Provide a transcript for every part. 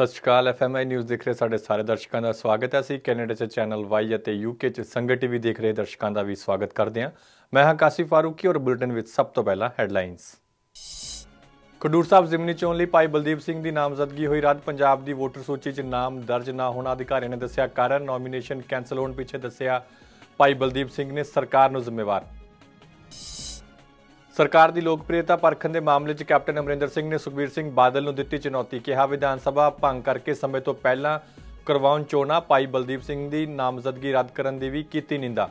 ਸਤਿ ਸ਼੍ਰੀ ਅਕਾਲ ਐਫਐਮਆਈ ਨਿਊਜ਼ ਦੇਖ ਰਹੇ ਸਾਡੇ ਸਾਰੇ ਦਰਸ਼ਕਾਂ ਦਾ ਸਵਾਗਤ ਹੈ ਅਸੀਂ ਕੈਨੇਡਾ 'ਚ ਚੈਨਲ ਵਾਈ ਅਤੇ ਯੂਕੇ 'ਚ ਸੰਗਤ ਟੀਵੀ ਦੇਖ ਰਹੇ ਦਰਸ਼ਕਾਂ ਦਾ ਵੀ ਸਵਾਗਤ ਕਰਦੇ ਹਾਂ ਮੈਂ ਹਾਂ ਕਾਸੀ ਫਾਰੂਕੀ ਔਰ ਬੁਲਟਨ ਵਿੱਚ ਸਭ ਤੋਂ ਪਹਿਲਾਂ ਹੈਡਲਾਈਨਸ ਕਡੂਰ ਸਾਹਿਬ ਜ਼ਿਮਨੀ ਚੋਣ ਲਈ ਭਾਈ ਬਲਦੀਪ ਸਿੰਘ ਦੀ ਨਾਮਜ਼ਦਗੀ ਹੋਈ ਰੱਦ ਪੰਜਾਬ ਦੀ ਵੋਟਰ ਸੂਚੀ 'ਚ ਨਾਮ ਦਰਜ ਨਾ ਹੋਣਾ ਅਧਿਕਾਰੀਆਂ ਨੇ ਦੱਸਿਆ ਕਾਰਨ ਨੋਮੀਨੇਸ਼ਨ ਕੈਨਸਲ ਹੋਣ ਪਿੱਛੇ ਦੱਸਿਆ ਭਾਈ ਬਲਦੀਪ ਸਿੰਘ ਨੇ ਸਰਕਾਰ ਨੂੰ ਜ਼ਿੰਮੇਵਾਰ ਸਰਕਾਰ ਦੀ ਲੋਕਪ੍ਰਿਯਤਾ ਪਰਖਣ ਦੇ ਮਾਮਲੇ 'ਚ ਕੈਪਟਨ ਅਮਰਿੰਦਰ ਸਿੰਘ ਨੇ ਸੁਖਬੀਰ ਸਿੰਘ ਬਾਦਲ ਨੂੰ ਦਿੱਤੀ ਚੁਣੌਤੀ ਕਿਹਾ ਵਿਧਾਨ ਸਭਾ ਭੰਗ ਕਰਕੇ ਸਮੇਂ ਤੋਂ ਪਹਿਲਾਂ ਕਰਵਾਉਣ ਚੋਣਾ ਪਾਈ ਬਲਦੀਪ ਸਿੰਘ ਦੀ ਨਾਮਜ਼ਦਗੀ ਰੱਦ ਕਰਨ ਦੀ ਵੀ ਕੀਤੀ ਨਿੰਦਾ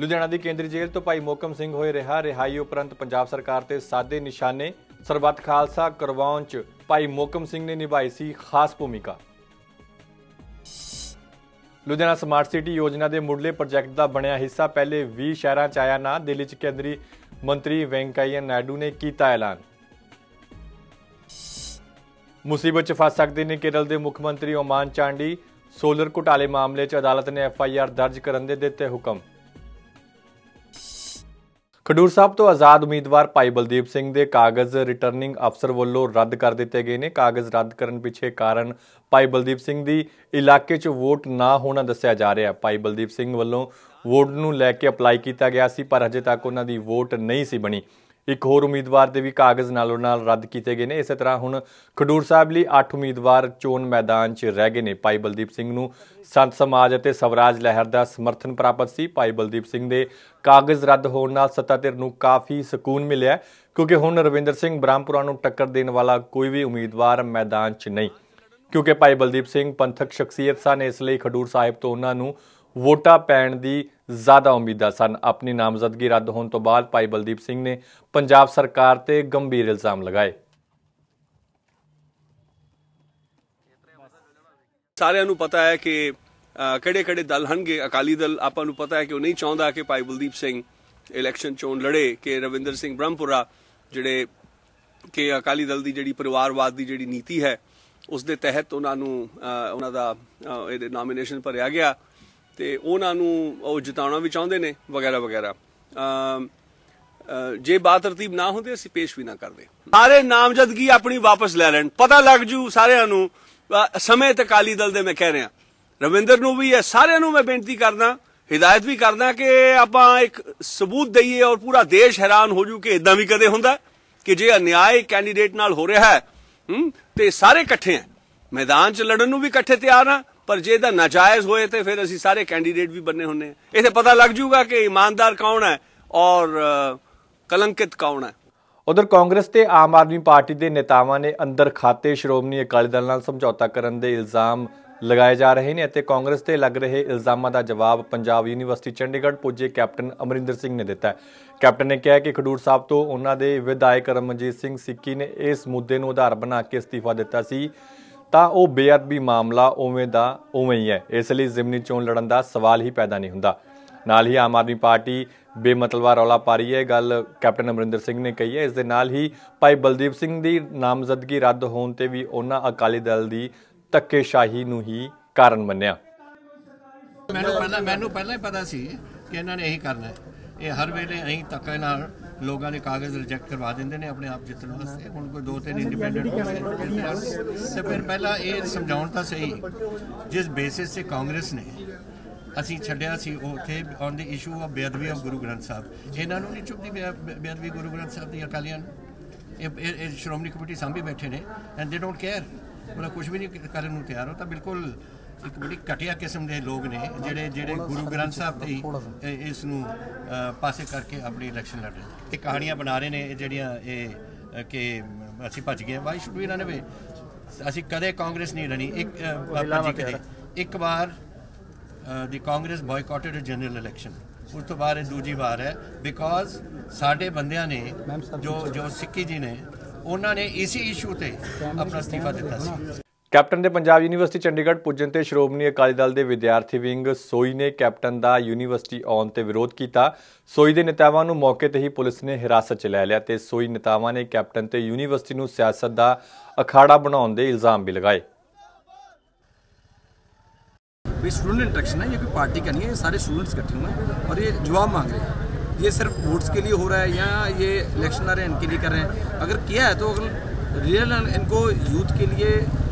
ਲੁਧਿਆਣਾ ਦੀ ਕੇਂਦਰੀ ਜੇਲ੍ਹ ਤੋਂ ਭਾਈ ਮੋਕਮ ਸਿੰਘ ਹੋਏ ਰਿਹਾ ਰਿਹਾਈ ਉਪਰੰਤ ਪੰਜਾਬ ਸਰਕਾਰ ਤੇ ਸਾਦੇ ਨਿਸ਼ਾਨੇ ਸਰਬੱਤ ਖਾਲਸਾ ਕਰਵਾਉਣ 'ਚ ਭਾਈ ਮੋਕਮ ਸਿੰਘ ਨੇ ਨਿਭਾਈ ਸੀ ਖਾਸ ਭੂਮਿਕਾ ਲੁਧਿਆਣਾ ਸਮਾਰਟ ਸਿਟੀ ਯੋਜਨਾ ਦੇ ਮੁੱਢਲੇ ਪ੍ਰੋਜੈਕਟ ਦਾ ਬਣਿਆ ਹਿੱਸਾ ਪਹਿਲੇ 20 ਸ਼ਹਿਰਾਂ ਚ ਆਇਆ ਨਾ ਦਿੱਲੀ ਚ ਕੇਂਦਰੀ ਮੰਤਰੀ ਵੈਂਕਈਆ ਨਾਇਡੂ ਨੇ ਕੀਤਾ ਐਲਾਨ ਮੁਸੀਬਤ ਚ ਫਸ ਸਕਦੇ ਨੇ ਕੇਰਲ ਦੇ ਮੁੱਖ ਮੰਤਰੀ ਓਮਾਨ ਚਾਂਡੀ ਸੋਲਰ ਘੁਟਾਲੇ ਮਾਮਲੇ 'ਚ ਅਦਾਲਤ ਨੇ ਐਫ ਆਈ ਆਰ ਦਰਜ ਕਰਨ ਦੇ ਦਿੱਤੇ ਹੁਕਮ ਖਡੂਰ ਸਾਹਿਬ ਤੋਂ ਆਜ਼ਾਦ ਉਮੀਦਵਾਰ ਭਾਈ ਬਲਦੀਪ ਸਿੰਘ ਦੇ ਕਾਗਜ਼ ਰਿਟਰਨਿੰਗ ਅਫਸਰ ਵੱਲੋਂ ਰੱਦ ਕਰ ਦਿੱਤੇ ਗਏ ਨੇ ਕਾਗਜ਼ ਰੱਦ ਕਰਨ ਪਿੱਛੇ ਕਾਰਨ ਭਾਈ ਬਲਦੀਪ ਸਿੰਘ ਦੀ ਇਲਾਕੇ 'ਚ ਵੋਟ ਨਾ ਹੋਣਾ ਦੱਸਿਆ ਜਾ ਰਿਹਾ ਭਾਈ ਬਲਦੀਪ ਸਿੰਘ ਵੱਲੋਂ ਵੋਟ ਨੂੰ ਲੈ ਕੇ ਅਪਲਾਈ ਕੀਤਾ ਗਿਆ ਸੀ ਪਰ ਅਜੇ ਤੱਕ ਉਹਨਾਂ ਦੀ ਵੋਟ ਨਹੀਂ ਸੀ ਬਣੀ ਇੱਕ ਹੋਰ ਉਮੀਦਵਾਰ ਦੇ ਵੀ ਕਾਗਜ਼ ਨਾਲੋਂ ਨਾਲ ਰੱਦ ਕੀਤੇ ਗਏ ਨੇ ਇਸੇ ਤਰ੍ਹਾਂ ਹੁਣ ਖਡੂਰ ਸਾਹਿਬ ਲਈ 8 ਉਮੀਦਵਾਰ ਚੋਣ ਮੈਦਾਨ 'ਚ ਰਹਿ ਗਏ ਨੇ ਭਾਈ ਬਲਦੀਪ ਸਿੰਘ ਨੂੰ ਸੰਤ ਸਮਾਜ ਅਤੇ ਸਵਰਾਜ ਲਹਿਰ ਦਾ ਸਮਰਥਨ ਪ੍ਰਾਪਤ ਸੀ ਭਾਈ ਬਲਦੀਪ ਸਿੰਘ ਦੇ ਕਾਗਜ਼ ਰੱਦ ਹੋਣ ਨਾਲ ਸੱਤਾ ਧਿਰ ਨੂੰ ਕਾਫੀ ਸਕੂਨ ਮਿਲਿਆ ਕਿਉਂਕਿ ਹੁਣ ਰਵਿੰਦਰ ਸਿੰਘ ਬ੍ਰਾਹਮਪੁਰਾ ਨੂੰ ਟੱਕਰ ਦੇਣ ਵਾਲਾ ਕੋਈ ਵੀ ਉਮੀਦਵਾਰ ਮੈਦਾਨ 'ਚ ਨਹੀਂ ਕਿਉਂਕਿ ਭਾਈ ਬਲਦੀਪ ਸਿੰਘ ਪੰਥਕ ਸ਼ਖਸੀਅਤ ਸਨ ਇਸ ਲਈ ਖਡੂਰ ਸਾਹਿਬ ਤੋਂ ਉਹਨਾਂ ਨੂੰ ਵੋਟਾਂ ਪੈਣ ਦੀ ਜ਼ਿਆਦਾ ਉਮੀਦਾਂ ਸਨ ਆਪਣੀ ਨਾਮਜ਼ਦਗੀ ਰੱਦ ਹੋਣ ਤੋਂ ਬਾਅਦ ਭਾਈ ਬਲਦੀਪ ਸਿੰਘ ਨੇ ਪੰਜਾਬ ਸਰਕਾਰ ਤੇ ਗੰਭੀਰ ਇਲਜ਼ਾਮ ਲਗਾਏ ਸਾਰਿਆਂ ਨੂੰ ਪਤਾ ਹੈ ਕਿ ਕਿਹੜੇ ਕਿਹੜੇ ਦਲ ਹਨਗੇ ਅਕਾਲੀ ਦਲ ਆਪਾਂ ਨੂੰ ਪਤਾ ਹੈ ਕਿ ਉਹ ਨਹੀਂ ਚਾਹੁੰਦਾ ਕਿ ਭਾਈ ਬਲਦੀਪ ਸਿੰਘ ਇਲੈਕਸ਼ਨ ਚੋਣ ਲੜੇ ਕਿ ਰਵਿੰਦਰ ਸਿੰਘ ਬ੍ਰਹਮਪੁਰਾ ਜਿਹੜੇ ਕਿ ਅਕਾਲੀ ਦਲ ਦੀ ਜਿਹੜੀ ਪਰਿਵਾਰਵਾਦ ਦੀ ਜਿਹੜੀ ਨੀਤੀ ਹੈ ਉਸ ਦੇ ਤਹਿਤ ਉਹਨਾਂ ਨੂੰ ਉਹਨਾਂ ਦਾ ਨਾਮੀਨੇਸ਼ਨ ਭਰਿਆ ਗਿਆ ਤੇ ਉਹਨਾਂ ਨੂੰ ਉਹ ਜਿਤਾਉਣਾ ਵੀ ਚਾਹੁੰਦੇ ਨੇ ਵਗੈਰਾ ਵਗੈਰਾ ਜੇ ਤਰਤੀਬ ਨਾ ਹੁੰਦੀ ਅਸੀਂ ਪੇਸ਼ ਵੀ ਨਾ ਕਰਦੇ ਸਾਰੇ ਨਾਮਜ਼ਦਗੀ ਆਪਣੀ ਵਾਪਸ ਲੈ ਲੈਣ ਪਤਾ ਲੱਗ ਜੂ ਸਾਰਿਆਂ ਨੂੰ ਸਮੇਂ ਤੇ ਕਾਲੀ ਦਲ ਦੇ ਮੈਂ ਕਹਿ ਰਿਹਾ ਰਵਿੰਦਰ ਨੂੰ ਵੀ ਇਹ ਸਾਰਿਆਂ ਨੂੰ ਮੈਂ ਬੇਨਤੀ ਕਰਦਾ ਹਿਦਾਇਤ ਵੀ ਕਰਦਾ ਕਿ ਆਪਾਂ ਇੱਕ ਸਬੂਤ ਦਈਏ ਔਰ ਪੂਰਾ ਦੇਸ਼ ਹੈਰਾਨ ਹੋ ਜੂ ਕਿ ਇਦਾਂ ਵੀ ਕਦੇ ਹੁੰਦਾ ਕਿ ਜੇ ਅਨਿਆਏ ਕੈਂਡੀਡੇਟ ਨਾਲ ਹੋ ਰਿਹਾ ਹੈ ਤੇ ਸਾਰੇ ਇਕੱਠੇ ਆ ਮੈਦਾਨ 'ਚ ਲੜਨ ਨੂੰ ਵੀ ਇਕੱਠੇ ਤਿਆਰ ਆ ਪਰ ਜੇ ਇਹਦਾ ਨਾਜਾਇਜ਼ ਹੋਏ ਤੇ ਫਿਰ ਅਸੀਂ ਸਾਰੇ ਕੈਂਡੀਡੇਟ ਵੀ ਬੰਨੇ ਹੁੰਨੇ ਆ ਇਥੇ ਪਤਾ ਲੱਗ ਜੂਗਾ ਕਿ ਇਮਾਨਦਾਰ ਕੌਣ ਹੈ ਔਰ ਕਲੰਕਿਤ ਕੌਣ ਹੈ ਉਧਰ ਕਾਂਗਰਸ ਤੇ ਆਮ ਆਦਮੀ ਪਾਰਟੀ ਦੇ ਨੇਤਾਵਾਂ ਨੇ ਅੰਦਰ ਖਾਤੇ ਸ਼੍ਰੋਮਣੀ ਅਕਾਲੀ ਦਲ ਨਾਲ ਸਮਝੌਤਾ ਕਰਨ ਦੇ ਇਲਜ਼ਾਮ ਲਗਾਏ ਜਾ ਰਹੇ ਨੇ ਅਤੇ ਕਾਂਗਰਸ ਤੇ ਲੱਗ ਰਹੇ ਇਲਜ਼ਾਮਾਂ ਦਾ ਜਵਾਬ ਪੰਜਾਬ ਯੂਨੀਵਰਸਿਟੀ ਚੰਡੀਗੜ੍ਹ ਪੁੱਜੇ ਕੈਪਟਨ ਅਮਰਿੰਦਰ ਸਿੰਘ ਨੇ ਦਿੱਤਾ ਕੈਪਟਨ ਨੇ ਕਿਹਾ ਕਿ ਖਡੂਰ ਸਾਹਿਬ ਤੋਂ ਉਹਨਾਂ ਦੇ ਵਿਧਾਇਕ ਰਮਨਜੀਤ ਸਿੰਘ ਸਿੱਕੀ ਨੇ ਇਸ ਮੁੱਦੇ ਨੂੰ ਆਧਾਰ ਬਣਾ ਕੇ ਅਸਤੀਫਾ ਦਿੱਤਾ ਸੀ ਤਾਂ ਉਹ ਬੇਅਦਬੀ ਮਾਮਲਾ ਉਵੇਂ ਦਾ ਉਵੇਂ ਹੀ ਹੈ ਇਸ ਲਈ ਜ਼ਿਮਨੀ ਚੋਣ ਲੜਨ ਦਾ ਸਵਾਲ ਹੀ ਪੈਦਾ ਨਹੀਂ ਹੁੰਦਾ ਨਾਲ ਹੀ ਆਮ ਆਦਮੀ ਪਾਰਟੀ ਬੇਮਤਲਬਾ ਰੌਲਾ ਪਾ ਰਹੀ ਹੈ ਗੱਲ ਕੈਪਟਨ ਅਮਰਿੰਦਰ ਸਿੰਘ ਨੇ ਕਹੀ ਹੈ ਇਸ ਦੇ ਨਾਲ ਹੀ ਭਾਈ ਬਲਦੀਪ ਸਿੰਘ ਦੀ ਨਾਮਜ਼ਦਗੀ ਰੱਦ ਹੋਣ ਤੇ ਵੀ ਉਹਨਾਂ ਅਕਾਲੀ ਦਲ ਦੀ ਤੱਕੇਸ਼ਾਹੀ ਨੂੰ ਹੀ ਕਾਰਨ ਮੰਨਿਆ ਮੈਨੂੰ ਪਹਿਲਾਂ ਮੈਨੂੰ ਪਹਿਲਾਂ ਹੀ ਪਤਾ ਸੀ ਕਿ ਇਹਨਾਂ ਨੇ ਇਹੀ ਕਰਨਾ ਹੈ ਇਹ ਹਰ ਵੇਲੇ ਐਂ ਤੱਕੇ ਨਾਲ ਲੋਕਾਂ ਨੇ ਕਾਗਜ਼ ਰਿਜੈਕਟ ਕਰਵਾ ਦਿੰਦੇ ਨੇ ਆਪਣੇ ਆਪ ਜਿੱਤਣ ਵਾਸਤੇ ਹੁਣ ਕੋਈ ਦੋ ਤਿੰਨ ਇੰਡੀਪੈਂਡੈਂਟ ਤੇ ਫਿਰ ਪਹਿਲਾਂ ਇਹ ਸਮਝਾਉਣ ਤਾਂ ਸਹੀ ਜਿਸ ਬੇਸਿਸ ਤੇ ਕਾਂਗਰਸ ਨੇ ਅਸੀਂ ਛੱਡਿਆ ਸੀ ਉਥੇ ਔਨ ਦੀ ਇਸ਼ੂ ਆਫ ਬੇਅਦਬੀ ਆਫ ਗੁਰੂ ਗ੍ਰੰਥ ਸਾਹਿਬ ਇਹਨਾਂ ਨੂੰ ਨਹੀਂ ਚੁੱਪਦੀ ਬੇਅਦਬੀ ਗੁਰੂ ਗ੍ਰੰਥ ਸਾਹਿਬ ਦੀ ਅਕਾਲੀਆਂ ਨੂੰ ਇਹ ਸ਼੍ਰੋਮਣੀ ਕਮੇਟੀ ਸਾਹਮਣੇ ਬੈਠੇ ਨੇ ਐਂਡ ਦੇ ਡੋਨਟ ਕੇਅਰ ਮਤਲਬ ਕੁਝ ਵੀ ਨਹੀਂ ਕਰਨ ਨੂੰ ਤਿਆਰ ਹੋ ਤਾਂ ਬਿਲਕੁਲ ਇੱਕ ਬੜੀ ਘਟਿਆ ਕਿਸਮ ਦੇ ਲੋਕ ਨੇ ਜਿਹੜੇ ਜਿਹੜੇ ਗੁਰੂ ਗ੍ਰੰਥ ਸਾਹਿਬ ਦੀ ਇਸ ਨੂੰ ਪਾਸੇ ਕਰਕੇ ਆਪਣੀ ਇਲੈਕਸ਼ਨ ਲੜ ਰਹੇ ਨੇ ਤੇ ਕਹਾਣੀਆਂ ਬਣਾ ਰਹੇ ਨੇ ਜਿਹੜੀਆਂ ਇਹ ਕਿ ਅਸੀਂ ਭੱਜ ਗਏ ਵਾਈ ਸ਼ੁੱਡ ਵੀ ਇਹਨਾਂ ਨੇ ਅਸੀਂ ਕਦੇ ਕਾਂਗਰਸ ਨਹੀਂ ਰਣੀ ਇੱਕ ਜੀ ਕਦੇ ਇੱਕ ਵਾਰ the Congress boycotted a general election ਉਸ ਤੋਂ ਬਾਅਦ ਇਹ ਦੂਜੀ ਵਾਰ ਹੈ ਬਿਕੋਜ਼ ਸਾਡੇ ਬੰਦਿਆਂ ਨੇ ਜੋ ਜੋ ਸਿੱਕੀ ਜੀ ਨੇ ਉਹਨਾਂ ਨੇ ਇਸੇ ਇਸ਼ੂ ਤੇ ਆਪਣਾ ਅਸਤੀਫਾ ਦਿੱਤਾ ਸੀ ਕੈਪਟਨ ਦੇ ਪੰਜਾਬ ਯੂਨੀਵਰਸਿਟੀ ਚੰਡੀਗੜ੍ਹ ਪੁੱਜਣ ਤੇ ਸ਼੍ਰੋਮਣੀ ਅਕਾਲੀ ਦਲ ਦੇ ਵਿਦਿਆਰਥੀ ਵਿੰਗ ਸੋਈ ਨੇ ਕੈਪਟਨ ਦਾ ਯੂਨੀਵਰਸਿਟੀ ਆਉਣ ਤੇ ਵਿਰੋਧ ਕੀਤਾ ਸੋਈ ਦੇ ਨੇਤਾਵਾਂ ਨੂੰ ਮੌਕੇ ਤੇ ਹੀ ਪੁਲਿਸ ਨੇ ਹਿਰਾਸਤ 'ਚ ਲੈ ਲਿਆ ਤੇ ਸੋਈ ਨੇਤਾਵਾਂ ਨੇ ਕੈਪਟਨ ਤੇ ਯੂਨੀਵਰਸਿਟੀ ਨੂੰ ਸਿਆਸਤ ਦਾ ਅਖਾੜਾ ਬਣਾਉਣ ਦੇ ਇਲਜ਼ਾਮ ਵੀ ਲਗਾਏ ये ਸਟੂਡੈਂਟ इंट्रैक्शन ਨਹੀਂ ਇਹ ਕੋਈ ਪਾਰਟੀ ਕਰਨੀ ਹੈ ਇਹ ਸਾਰੇ ਸਟੂਡੈਂਟਸ ਇਕੱਠੇ ਹੋਏ हैं और ये जवाब मांग रहे हैं ये सिर्फ वोट्स के लिए हो रहा है या ये इलेक्शन आ रहे हैं इनके लिए कर ਹੈ हैं अगर किया है तो अगर रियल इनको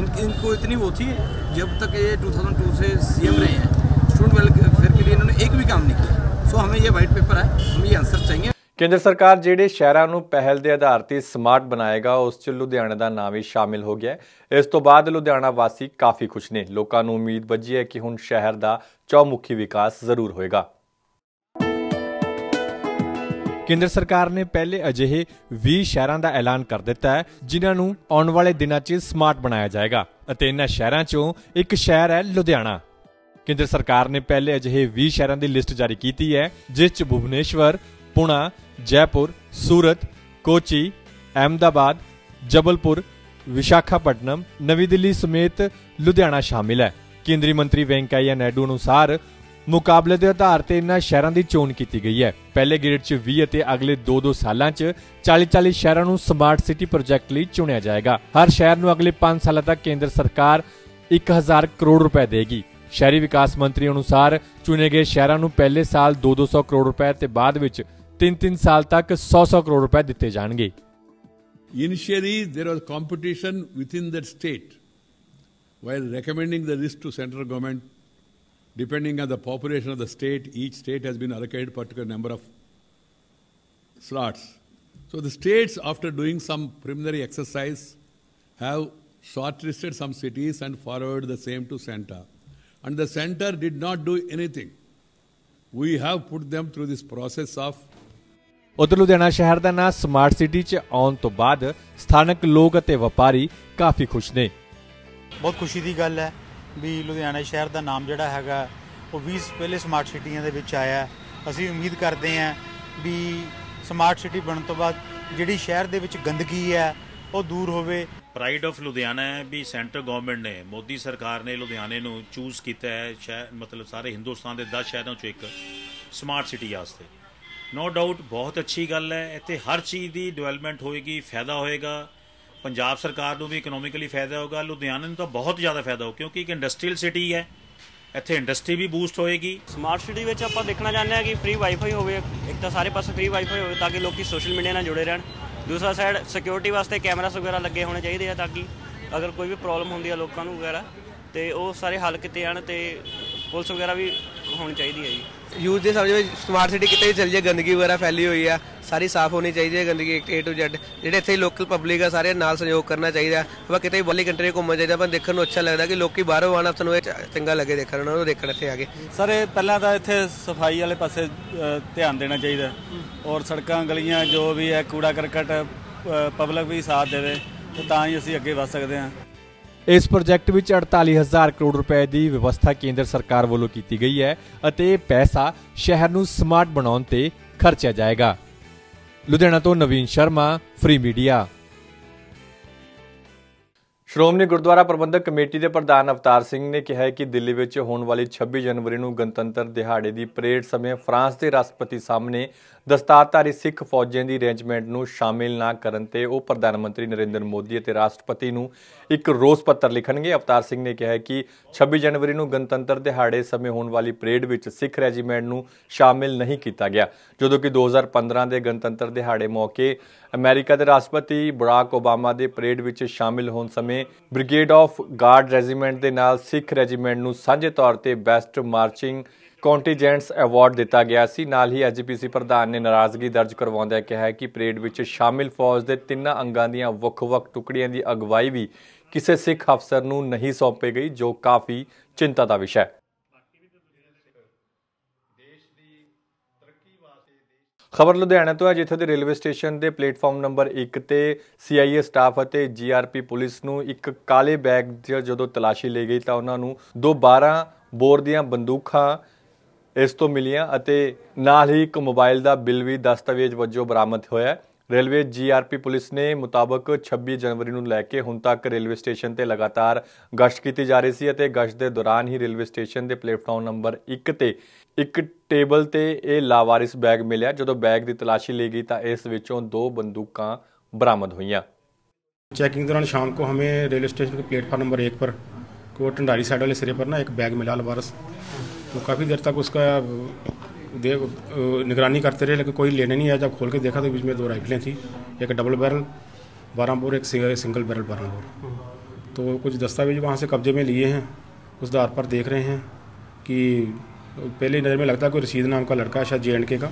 इन, इनको इतनी वो थी जब तक ये 2002 से सीएम रहे हैं स्टूडेंट वेलफेयर के लिए इन्होंने एक भी काम नहीं किया सो हमें ये वाइट पेपर है हमें ये आंसर चाहिए ਕੇਂਦਰ ਸਰਕਾਰ ਜਿਹੜੇ ਸ਼ਹਿਰਾਂ ਨੂੰ ਪਹਿਲ ਦੇ ਆਧਾਰ ਤੇ ਸਮਾਰਟ ਬਣਾਏਗਾ ਉਸ 'ਚ ਲੁਧਿਆਣਾ ਦਾ ਨਾਮ ਵੀ ਸ਼ਾਮਿਲ ਹੋ ਗਿਆ ਇਸ ਤੋਂ ਬਾਅਦ ਲੁਧਿਆਣਾ ਵਾਸੀ ਕਾਫੀ ਖੁਸ਼ ਨੇ ਲੋਕਾਂ ਨੂੰ ਉਮੀਦ ਵੱਜੀ ਹੈ ਕਿ ਹੁਣ ਸ਼ਹਿਰ ਦਾ ਚੌਮੁਖੀ ਵਿਕਾਸ ਜ਼ਰੂਰ ਹੋਏਗਾ ਕੇਂਦਰ ਸਰਕਾਰ ਨੇ ਪਹਿਲੇ ਅਜਿਹੇ 20 ਸ਼ਹਿਰਾਂ ਦਾ ਐਲਾਨ ਕਰ ਦਿੱਤਾ ਹੈ ਜਿਨ੍ਹਾਂ ਨੂੰ ਆਉਣ ਵਾਲੇ ਦਿਨਾਂ 'ਚ ਸਮਾਰਟ ਬਣਾਇਆ ਜਾਏਗਾ ਅਤੇ ਇਹਨਾਂ ਸ਼ਹਿਰਾਂ 'ਚੋਂ ਇੱਕ ਸ਼ਹਿਰ ਹੈ ਲੁਧਿਆਣਾ ਕੇਂਦਰ ਸਰਕਾਰ ਨੇ ਪਹਿਲੇ ਅਜਿਹੇ 20 ਸ਼ਹਿਰਾਂ ਦੀ ਲਿਸਟ ਜਾਰੀ ਕੀਤੀ ਹੈ ਜਿਸ 'ਚ ਭੁਵਨੇਸ਼ਵਰ, ਪੁਣਾ, ਜੈਪੁਰ, ਸੂਰਤ, ਕੋਚੀ, ਅਹਮਦਾਬਾਦ, ਜਬਲਪੁਰ, ਵਿਸ਼ਾਖਾਪਟਨਮ, ਨਵੀਂ ਦਿੱਲੀ ਸਮੇਤ ਲੁਧਿਆਣਾ ਸ਼ਾਮਿਲ ਹੈ ਕੇਂਦਰੀ ਮੰਤਰੀ ਵੈਂਕਈਆ ਨਾਇਡੂ ਅਨੁਸਾਰ ਮੁਕਾਬਲੇ ਦੇ ਆਧਾਰ ਤੇ ਇਨ੍ਹਾਂ ਸ਼ਹਿਰਾਂ ਦੀ ਚੋਣ ਕੀਤੀ ਗਈ ਹੈ ਪਹਿਲੇ ਗ੍ਰੇਡ 'ਚ 20 ਅਤੇ ਅਗਲੇ 2-2 ਸਾਲਾਂ 'ਚ 40-40 ਸ਼ਹਿਰਾਂ ਨੂੰ ਸਮਾਰਟ ਸਿਟੀ ਪ੍ਰੋਜੈਕਟ ਲਈ ਚੁਣਿਆ ਜਾਏਗਾ ਹਰ ਸ਼ਹਿਰ ਨੂੰ ਅਗਲੇ 5 ਸਾਲਾਂ ਤੱਕ ਕੇਂਦਰ ਸਰਕਾਰ 1000 ਕਰੋੜ ਰੁਪਏ ਦੇਗੀ ਸ਼ਹਿਰੀ ਵਿਕਾਸ ਮੰਤਰੀ ਅਨੁਸਾਰ ਚੁਣੇ ਗਏ ਸ਼ਹਿਰਾਂ ਨੂੰ ਪਹਿਲੇ ਸਾਲ 2-200 ਕਰੋੜ ਰੁਪਏ ਤੇ ਬਾਅਦ ਵਿੱਚ 3-3 ਸਾਲ ਤੱਕ 100-100 ਕਰੋੜ ਰੁਪਏ ਦਿੱਤੇ ਜਾਣਗੇ Initially there was competition within that state while recommending the risk to central government depending on the population of the state, each state has been allocated a particular number of slots. So the states, after doing some preliminary exercise, have shortlisted some cities and forwarded the same to center. And the center did not do anything. We have put them through this process of ਉਧਰ ਲੁਧਿਆਣਾ ਸ਼ਹਿਰ ਦਾ ਨਾਂ smart city 'ਚ ਆਉਣ ਤੋਂ ਬਾਅਦ ਸਥਾਨਕ ਲੋਕ ਅਤੇ ਵਪਾਰੀ ਕਾਫੀ ਖੁਸ਼ ਨੇ ਬਹੁਤ ਖੁਸ਼ੀ ਦੀ ਗੱਲ ਹੈ ਵੀ ਲੁਧਿਆਣਾ ਸ਼ਹਿਰ ਦਾ ਨਾਮ ਜਿਹੜਾ ਹੈਗਾ ਉਹ 20 ਪਹਿਲੇ ਸਮਾਰਟ ਸਿਟੀਆਂ ਦੇ ਵਿੱਚ ਆਇਆ ਅਸੀਂ ਉਮੀਦ ਕਰਦੇ ਹਾਂ ਵੀ ਸਮਾਰਟ ਸਿਟੀ ਬਣਨ ਤੋਂ ਬਾਅਦ ਜਿਹੜੀ ਸ਼ਹਿਰ ਦੇ ਵਿੱਚ ਗੰਦਗੀ ਹੈ ਉਹ ਦੂਰ ਹੋਵੇ ਪ੍ਰਾਈਡ ਆਫ ਲੁਧਿਆਣਾ ਹੈ ਵੀ ਸੈਂਟਰ ਗਵਰਨਮੈਂਟ ਨੇ ਮੋਦੀ ਸਰਕਾਰ ਨੇ ਲੁਧਿਆਣੇ ਨੂੰ ਚੂਜ਼ ਕੀਤਾ ਹੈ ਸ਼ਹਿਰ ਮਤਲਬ ਸਾਰੇ ਹਿੰਦੁਸਤਾਨ ਦੇ 10 ਸ਼ਹਿਰਾਂ ਚੋਂ ਇੱਕ ਸਮਾਰਟ ਸਿਟੀ ਆਸਤੇ ਨੋ ਡਾਊਟ ਬਹੁਤ ਅੱਛੀ ਗੱਲ ਹੈ ਇੱਥੇ ਹਰ ਚੀਜ਼ ਦੀ ਡਿਵੈਲਪਮੈਂਟ ਹੋਏਗੀ ਫਾਇਦਾ ਹੋਏਗਾ ਪੰਜਾਬ ਸਰਕਾਰ ਨੂੰ ਵੀ ਇਕਨੋਮਿਕਲੀ ਫਾਇਦਾ ਹੋਗਾ ਲੁਧਿਆਣੇ ਨੂੰ ਤਾਂ ਬਹੁਤ ਜ਼ਿਆਦਾ ਫਾਇਦਾ ਹੋ ਕਿਉਂਕਿ ਇੱਕ ਇੰਡਸਟਰੀਅਲ ਸਿਟੀ ਹੈ ਇੱਥੇ ਇੰਡਸਟਰੀ ਵੀ ਬੂਸਟ ਹੋਏਗੀ ਸਮਾਰਟ ਸਿਟੀ ਵਿੱਚ ਆਪਾਂ ਦੇਖਣਾ ਚਾਹੁੰਦੇ ਆ ਕਿ ਫ੍ਰੀ ਵਾਈਫਾਈ ਹੋਵੇ ਇੱਕ ਤਾਂ ਸਾਰੇ ਪਾਸੇ ਫ੍ਰੀ ਵਾਈਫਾਈ ਹੋਵੇ ਤਾਂ ਕਿ ਲੋਕੀ ਸੋਸ਼ਲ ਮੀਡੀਆ ਨਾਲ ਜੁੜੇ ਰਹਿਣ ਦੂਸਰਾ ਸਾਈਡ ਸਿਕਿਉਰਿਟੀ ਵਾਸਤੇ ਕੈਮਰਾਸ ਵਗੈਰਾ ਲੱਗੇ ਹੋਣੇ ਚਾਹੀਦੇ ਆ ਤਾਂ ਕਿ ਅਗਰ ਕੋਈ ਵੀ ਪ੍ਰੋਬਲਮ ਹੁੰਦੀ ਆ ਲੋਕਾਂ ਨੂੰ ਵਗੈਰਾ ਤੇ ਉਹ ਸਾਰੇ ਹੱਲ ਕਿਤੇ ਆਣ ਤੇ ਪੁਲਿਸ ਵਗੈਰਾ ਵੀ ਹੋਣੀ ਚਾਹੀਦੀ ਹੈ ਜੀ ਯੂਜ਼ ਦੇ ਸਮਝ ਵਿੱਚ ਸਮਾਰਟ ਸਿਟੀ ਕਿਤੇ ਵੀ ਚੱਲ ਜਾਏ ਗੰਦਗੀ ਵਗੈਰਾ ਫੈਲੀ ਹੋਈ ਆ ਸਾਰੀ ਸਾਫ਼ ਹੋਣੀ ਚਾਹੀਦੀ ਹੈ ਗੰਦਗੀ ਏ ਟੂ ਜ਼ੈਡ ਜਿਹੜੇ ਇੱਥੇ ਲੋਕਲ ਪਬਲਿਕ ਆ ਸਾਰੇ ਨਾਲ ਸਹਿਯੋਗ ਕਰਨਾ ਚਾਹੀਦਾ ਆਪਾਂ ਕਿਤੇ ਵੀ ਬੱਲੀ ਕੰਟਰੀ ਘੁੰਮਣ ਜਾਈਦਾ ਆਪਾਂ ਦੇਖਣ ਨੂੰ ਅੱਛਾ ਲੱਗਦਾ ਕਿ ਲੋਕੀ ਬਾਹਰੋਂ ਆਣਾ ਤੁਹਾਨੂੰ ਇਹ ਚੰਗਾ ਲੱਗੇ ਦੇਖਣ ਨੂੰ ਦੇਖਣ ਇੱਥੇ ਆ ਕੇ ਸਰ ਪਹਿਲਾਂ ਤਾਂ ਇੱਥੇ ਸਫਾਈ ਵਾਲੇ ਪਾਸੇ ਧਿਆਨ ਦੇਣਾ ਚਾਹੀਦਾ ਔਰ ਸੜਕਾਂ ਗਲੀਆਂ ਜੋ ਵੀ ਹੈ ਕੂੜਾ ਕਰਕਟ ਪਬਲਿਕ ਵੀ ਸਾਥ ਦੇਵੇ ਤਾਂ ਹੀ ਅਸੀਂ ਅੱਗੇ ਵਧ ਸਕਦੇ ਹਾਂ ਇਸ ਪ੍ਰੋਜੈਕਟ ਵਿੱਚ 48000 ਕਰੋੜ ਰੁਪਏ ਦੀ ਵਿਵਸਥਾ ਕੇਂਦਰ ਸਰਕਾਰ ਵੱਲੋਂ ਕੀਤੀ ਗਈ ਹੈ ਅਤੇ ਪੈਸਾ ਸ਼ਹਿਰ ਨੂੰ ਸਮਾਰਟ ਬਣਾਉਣ ਤੇ ਖਰਚਿਆ ਜਾਏਗਾ ਲੁਧਿਆਣਾ ਤੋਂ Naveen Sharma free media Shiromani Gurdwara Prabandhak committee ਦੇ ਪ੍ਰਧਾਨ ਅਵਤਾਰ ਸਿੰਘ ਨੇ ਕਿਹਾ ਹੈ ਕਿ ਦਿੱਲੀ ਵਿੱਚ ਹੋਣ ਵਾਲੀ 26 ਜਨਵਰੀ ਨੂੰ ਗਣਤੰਤਰ ਦਿਹਾੜੇ ਦੀ ਪਰੇਡ ਸਮੇਂ ਫਰਾਂਸ ਦੇ ਰਾਸ਼ਟਰਪਤੀ ਸਾਹਮਣੇ ਦਸਤਾਰਧਾਰੀ ਸਿੱਖ ਫੌਜੀਆਂ ਦੀ ਅਰੇਂਜਮੈਂਟ ਨੂੰ ਸ਼ਾਮਿਲ ਨਾ ਕਰਨ ਤੇ ਉਹ ਪ੍ਰਧਾਨ ਮੰਤਰੀ ਨਰਿੰਦਰ ਮੋਦੀ ਅਤੇ ਰਾਸ਼ਟਰਪਤੀ ਨੂੰ ਇੱਕ ਰੋਸ ਪੱਤਰ ਲਿਖਣਗੇ ਅਵਤਾਰ ਸਿੰਘ ਨੇ ਕਿਹਾ ਹੈ ਕਿ 26 ਜਨਵਰੀ ਨੂੰ ਗਣਤੰਤਰ ਦਿਹਾੜੇ ਸਮੇਂ ਹੋਣ ਵਾਲੀ ਪਰੇਡ ਵਿੱਚ ਸਿੱਖ ਰੈਜੀਮੈਂਟ ਨੂੰ ਸ਼ਾਮਿਲ ਨਹੀਂ ਕੀਤਾ ਗਿਆ ਜਦੋਂ ਕਿ 2015 ਦੇ ਗਣਤੰਤਰ ਦਿਹਾੜੇ ਮੌਕੇ ਅਮਰੀਕਾ ਦੇ ਰਾਸ਼ਟਰਪਤੀ ਬਰਾਕ ਓਬਾਮਾ ਦੇ ਪਰੇਡ ਵਿੱਚ ਸ਼ਾਮਿਲ ਹੋਣ ਸਮੇਂ ਬ੍ਰਿਗੇਡ ਆਫ ਗਾਰਡ ਰੈਜੀਮੈਂਟ ਦੇ ਨਾਲ ਸਿੱਖ ਰੈਜੀਮੈਂਟ ਨੂੰ ਸਾਂਝੇ ਤੌਰ ਤੇ ਬੈਸਟ ਮਾਰਚਿੰਗ ਕੰਟੀਜੈਂਟਸ ਅਵਾਰਡ ਦਿੱਤਾ ਗਿਆ ਸੀ ਨਾਲ ਹੀ ਐਜੀਪੀਸੀ ਪ੍ਰਧਾਨ ਨੇ ਨਾਰਾਜ਼ਗੀ ਦਰਜ ਕਰਵਾਉਂਦਿਆਂ ਕਿਹਾ ਹੈ ਕਿ ਪਰੇਡ ਵਿੱਚ ਸ਼ਾਮਿਲ ਫੌਜ ਦੇ ਤਿੰਨਾਂ ਅੰਗਾਂ ਦੀਆਂ ਵੱਖ-ਵੱਖ ਟੁਕੜੀਆਂ ਦੀ ਅਗਵਾਈ ਵੀ ਕਿਸੇ ਸਿੱਖ ਅਫਸਰ ਨੂੰ ਨਹੀਂ ਸੌਂਪੇ ਗਈ ਜੋ ਕਾਫੀ ਚਿੰਤਾ ਦਾ ਵਿਸ਼ਾ ਹੈ ਖਬਰ ਲੁਧਿਆਣਾ ਤੋਂ ਹੈ ਜਿੱਥੇ ਦੇ ਰੇਲਵੇ ਸਟੇਸ਼ਨ ਦੇ ਪਲੇਟਫਾਰਮ ਨੰਬਰ 1 ਤੇ ਸੀਆਈਏ ਸਟਾਫ ਅਤੇ ਜੀਆਰਪੀ ਪੁਲਿਸ ਨੂੰ ਇੱਕ ਕਾਲੇ ਬੈਗ ਜਦੋਂ ਤਲਾਸ਼ੀ ਲਈ ਗਈ ਤਾਂ ਉਹਨਾਂ ਨੂੰ ਦੋ 12 ਬੋਰ ਦੀਆਂ ਬੰਦੂਕਾਂ ਇਸ ਤੋਂ ਮਿਲੀਆਂ ਅਤੇ ਨਾਲ ਹੀ ਇੱਕ ਮੋਬਾਈਲ ਦਾ ਬਿੱਲ ਵੀ ਦਸਤਾਵੇਜ਼ ਵਜੋਂ ਬਰਾਮਦ ਹੋਇਆ ਰੇਲਵੇ ਜੀਆਰਪੀ ਪੁਲਿਸ ਨੇ ਮੁਤਾਬਕ 26 ਜਨਵਰੀ ਨੂੰ ਲੈ ਕੇ ਹੁਣ ਤੱਕ ਰੇਲਵੇ ਸਟੇਸ਼ਨ ਤੇ ਲਗਾਤਾਰ ਗਸ਼ਤ ਕੀਤੀ ਜਾ ਰਹੀ ਸੀ ਅਤੇ ਗਸ਼ਤ ਦੇ ਦੌਰਾਨ ਹੀ ਰੇਲਵੇ ਸਟੇਸ਼ਨ ਦੇ ਪਲੇਟਫਾਰਮ ਨੰਬਰ 1 ਤੇ ਇੱਕ ਟੇਬਲ ਤੇ ਇਹ ਲਾਵਾਰਿਸ ਬੈਗ ਮਿਲਿਆ ਜਦੋਂ ਬੈਗ ਦੀ ਤਲਾਸ਼ੀ ਲਈ ਗਈ ਤਾਂ ਇਸ ਵਿੱਚੋਂ ਦੋ ਬੰਦੂਕਾਂ ਬਰਾਮਦ ਹੋਈਆਂ ਚੈਕਿੰਗ ਦੌਰਾਨ ਸ਼ਾਮ ਨੂੰ ਹਮੇ ਰੇਲਵੇ ਸਟੇਸ਼ਨ ਦੇ ਪਲੇਟਫਾਰਮ ਨੰਬਰ 1 ਪਰ ਕੋਟ टंडारी ਸਾਈਡ ਵਾਲੇ ਸਿਰੇ ਪਰ ਨਾ ਇੱਕ ਬੈਗ ਮਿਲਿਆ ਲਾਵਾਰਿਸ ਉਹ ਕਾਫੀ देर ਤੱਕ ਉਸਕਾ देख निगरानी करते रहे लेकिन कोई लेने नहीं आया जब खोल के देखा तो बीच में दो राइफलें थी एक डबल बैरल बारह बोर एक सिंगल बैरल बारह बोर तो कुछ दस्तावेज वहाँ से कब्जे में लिए हैं उस आधार पर देख रहे हैं कि पहले नज़र में लगता है कोई रशीद नाम का लड़का शायद जे एंड के का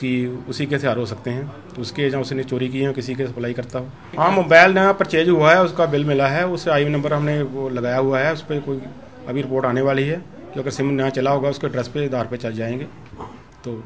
कि उसी के हथियार हो सकते हैं तो उसके जहाँ उसने चोरी की है किसी के सप्लाई करता हो हाँ मोबाइल नया परचेज हुआ है उसका बिल मिला है उससे आई नंबर हमने वो लगाया हुआ है उस पर कोई अभी रिपोर्ट आने वाली है कि अगर सिम नया चला होगा उसके एड्रेस पे आधार पे चल जाएंगे ਤੋਂ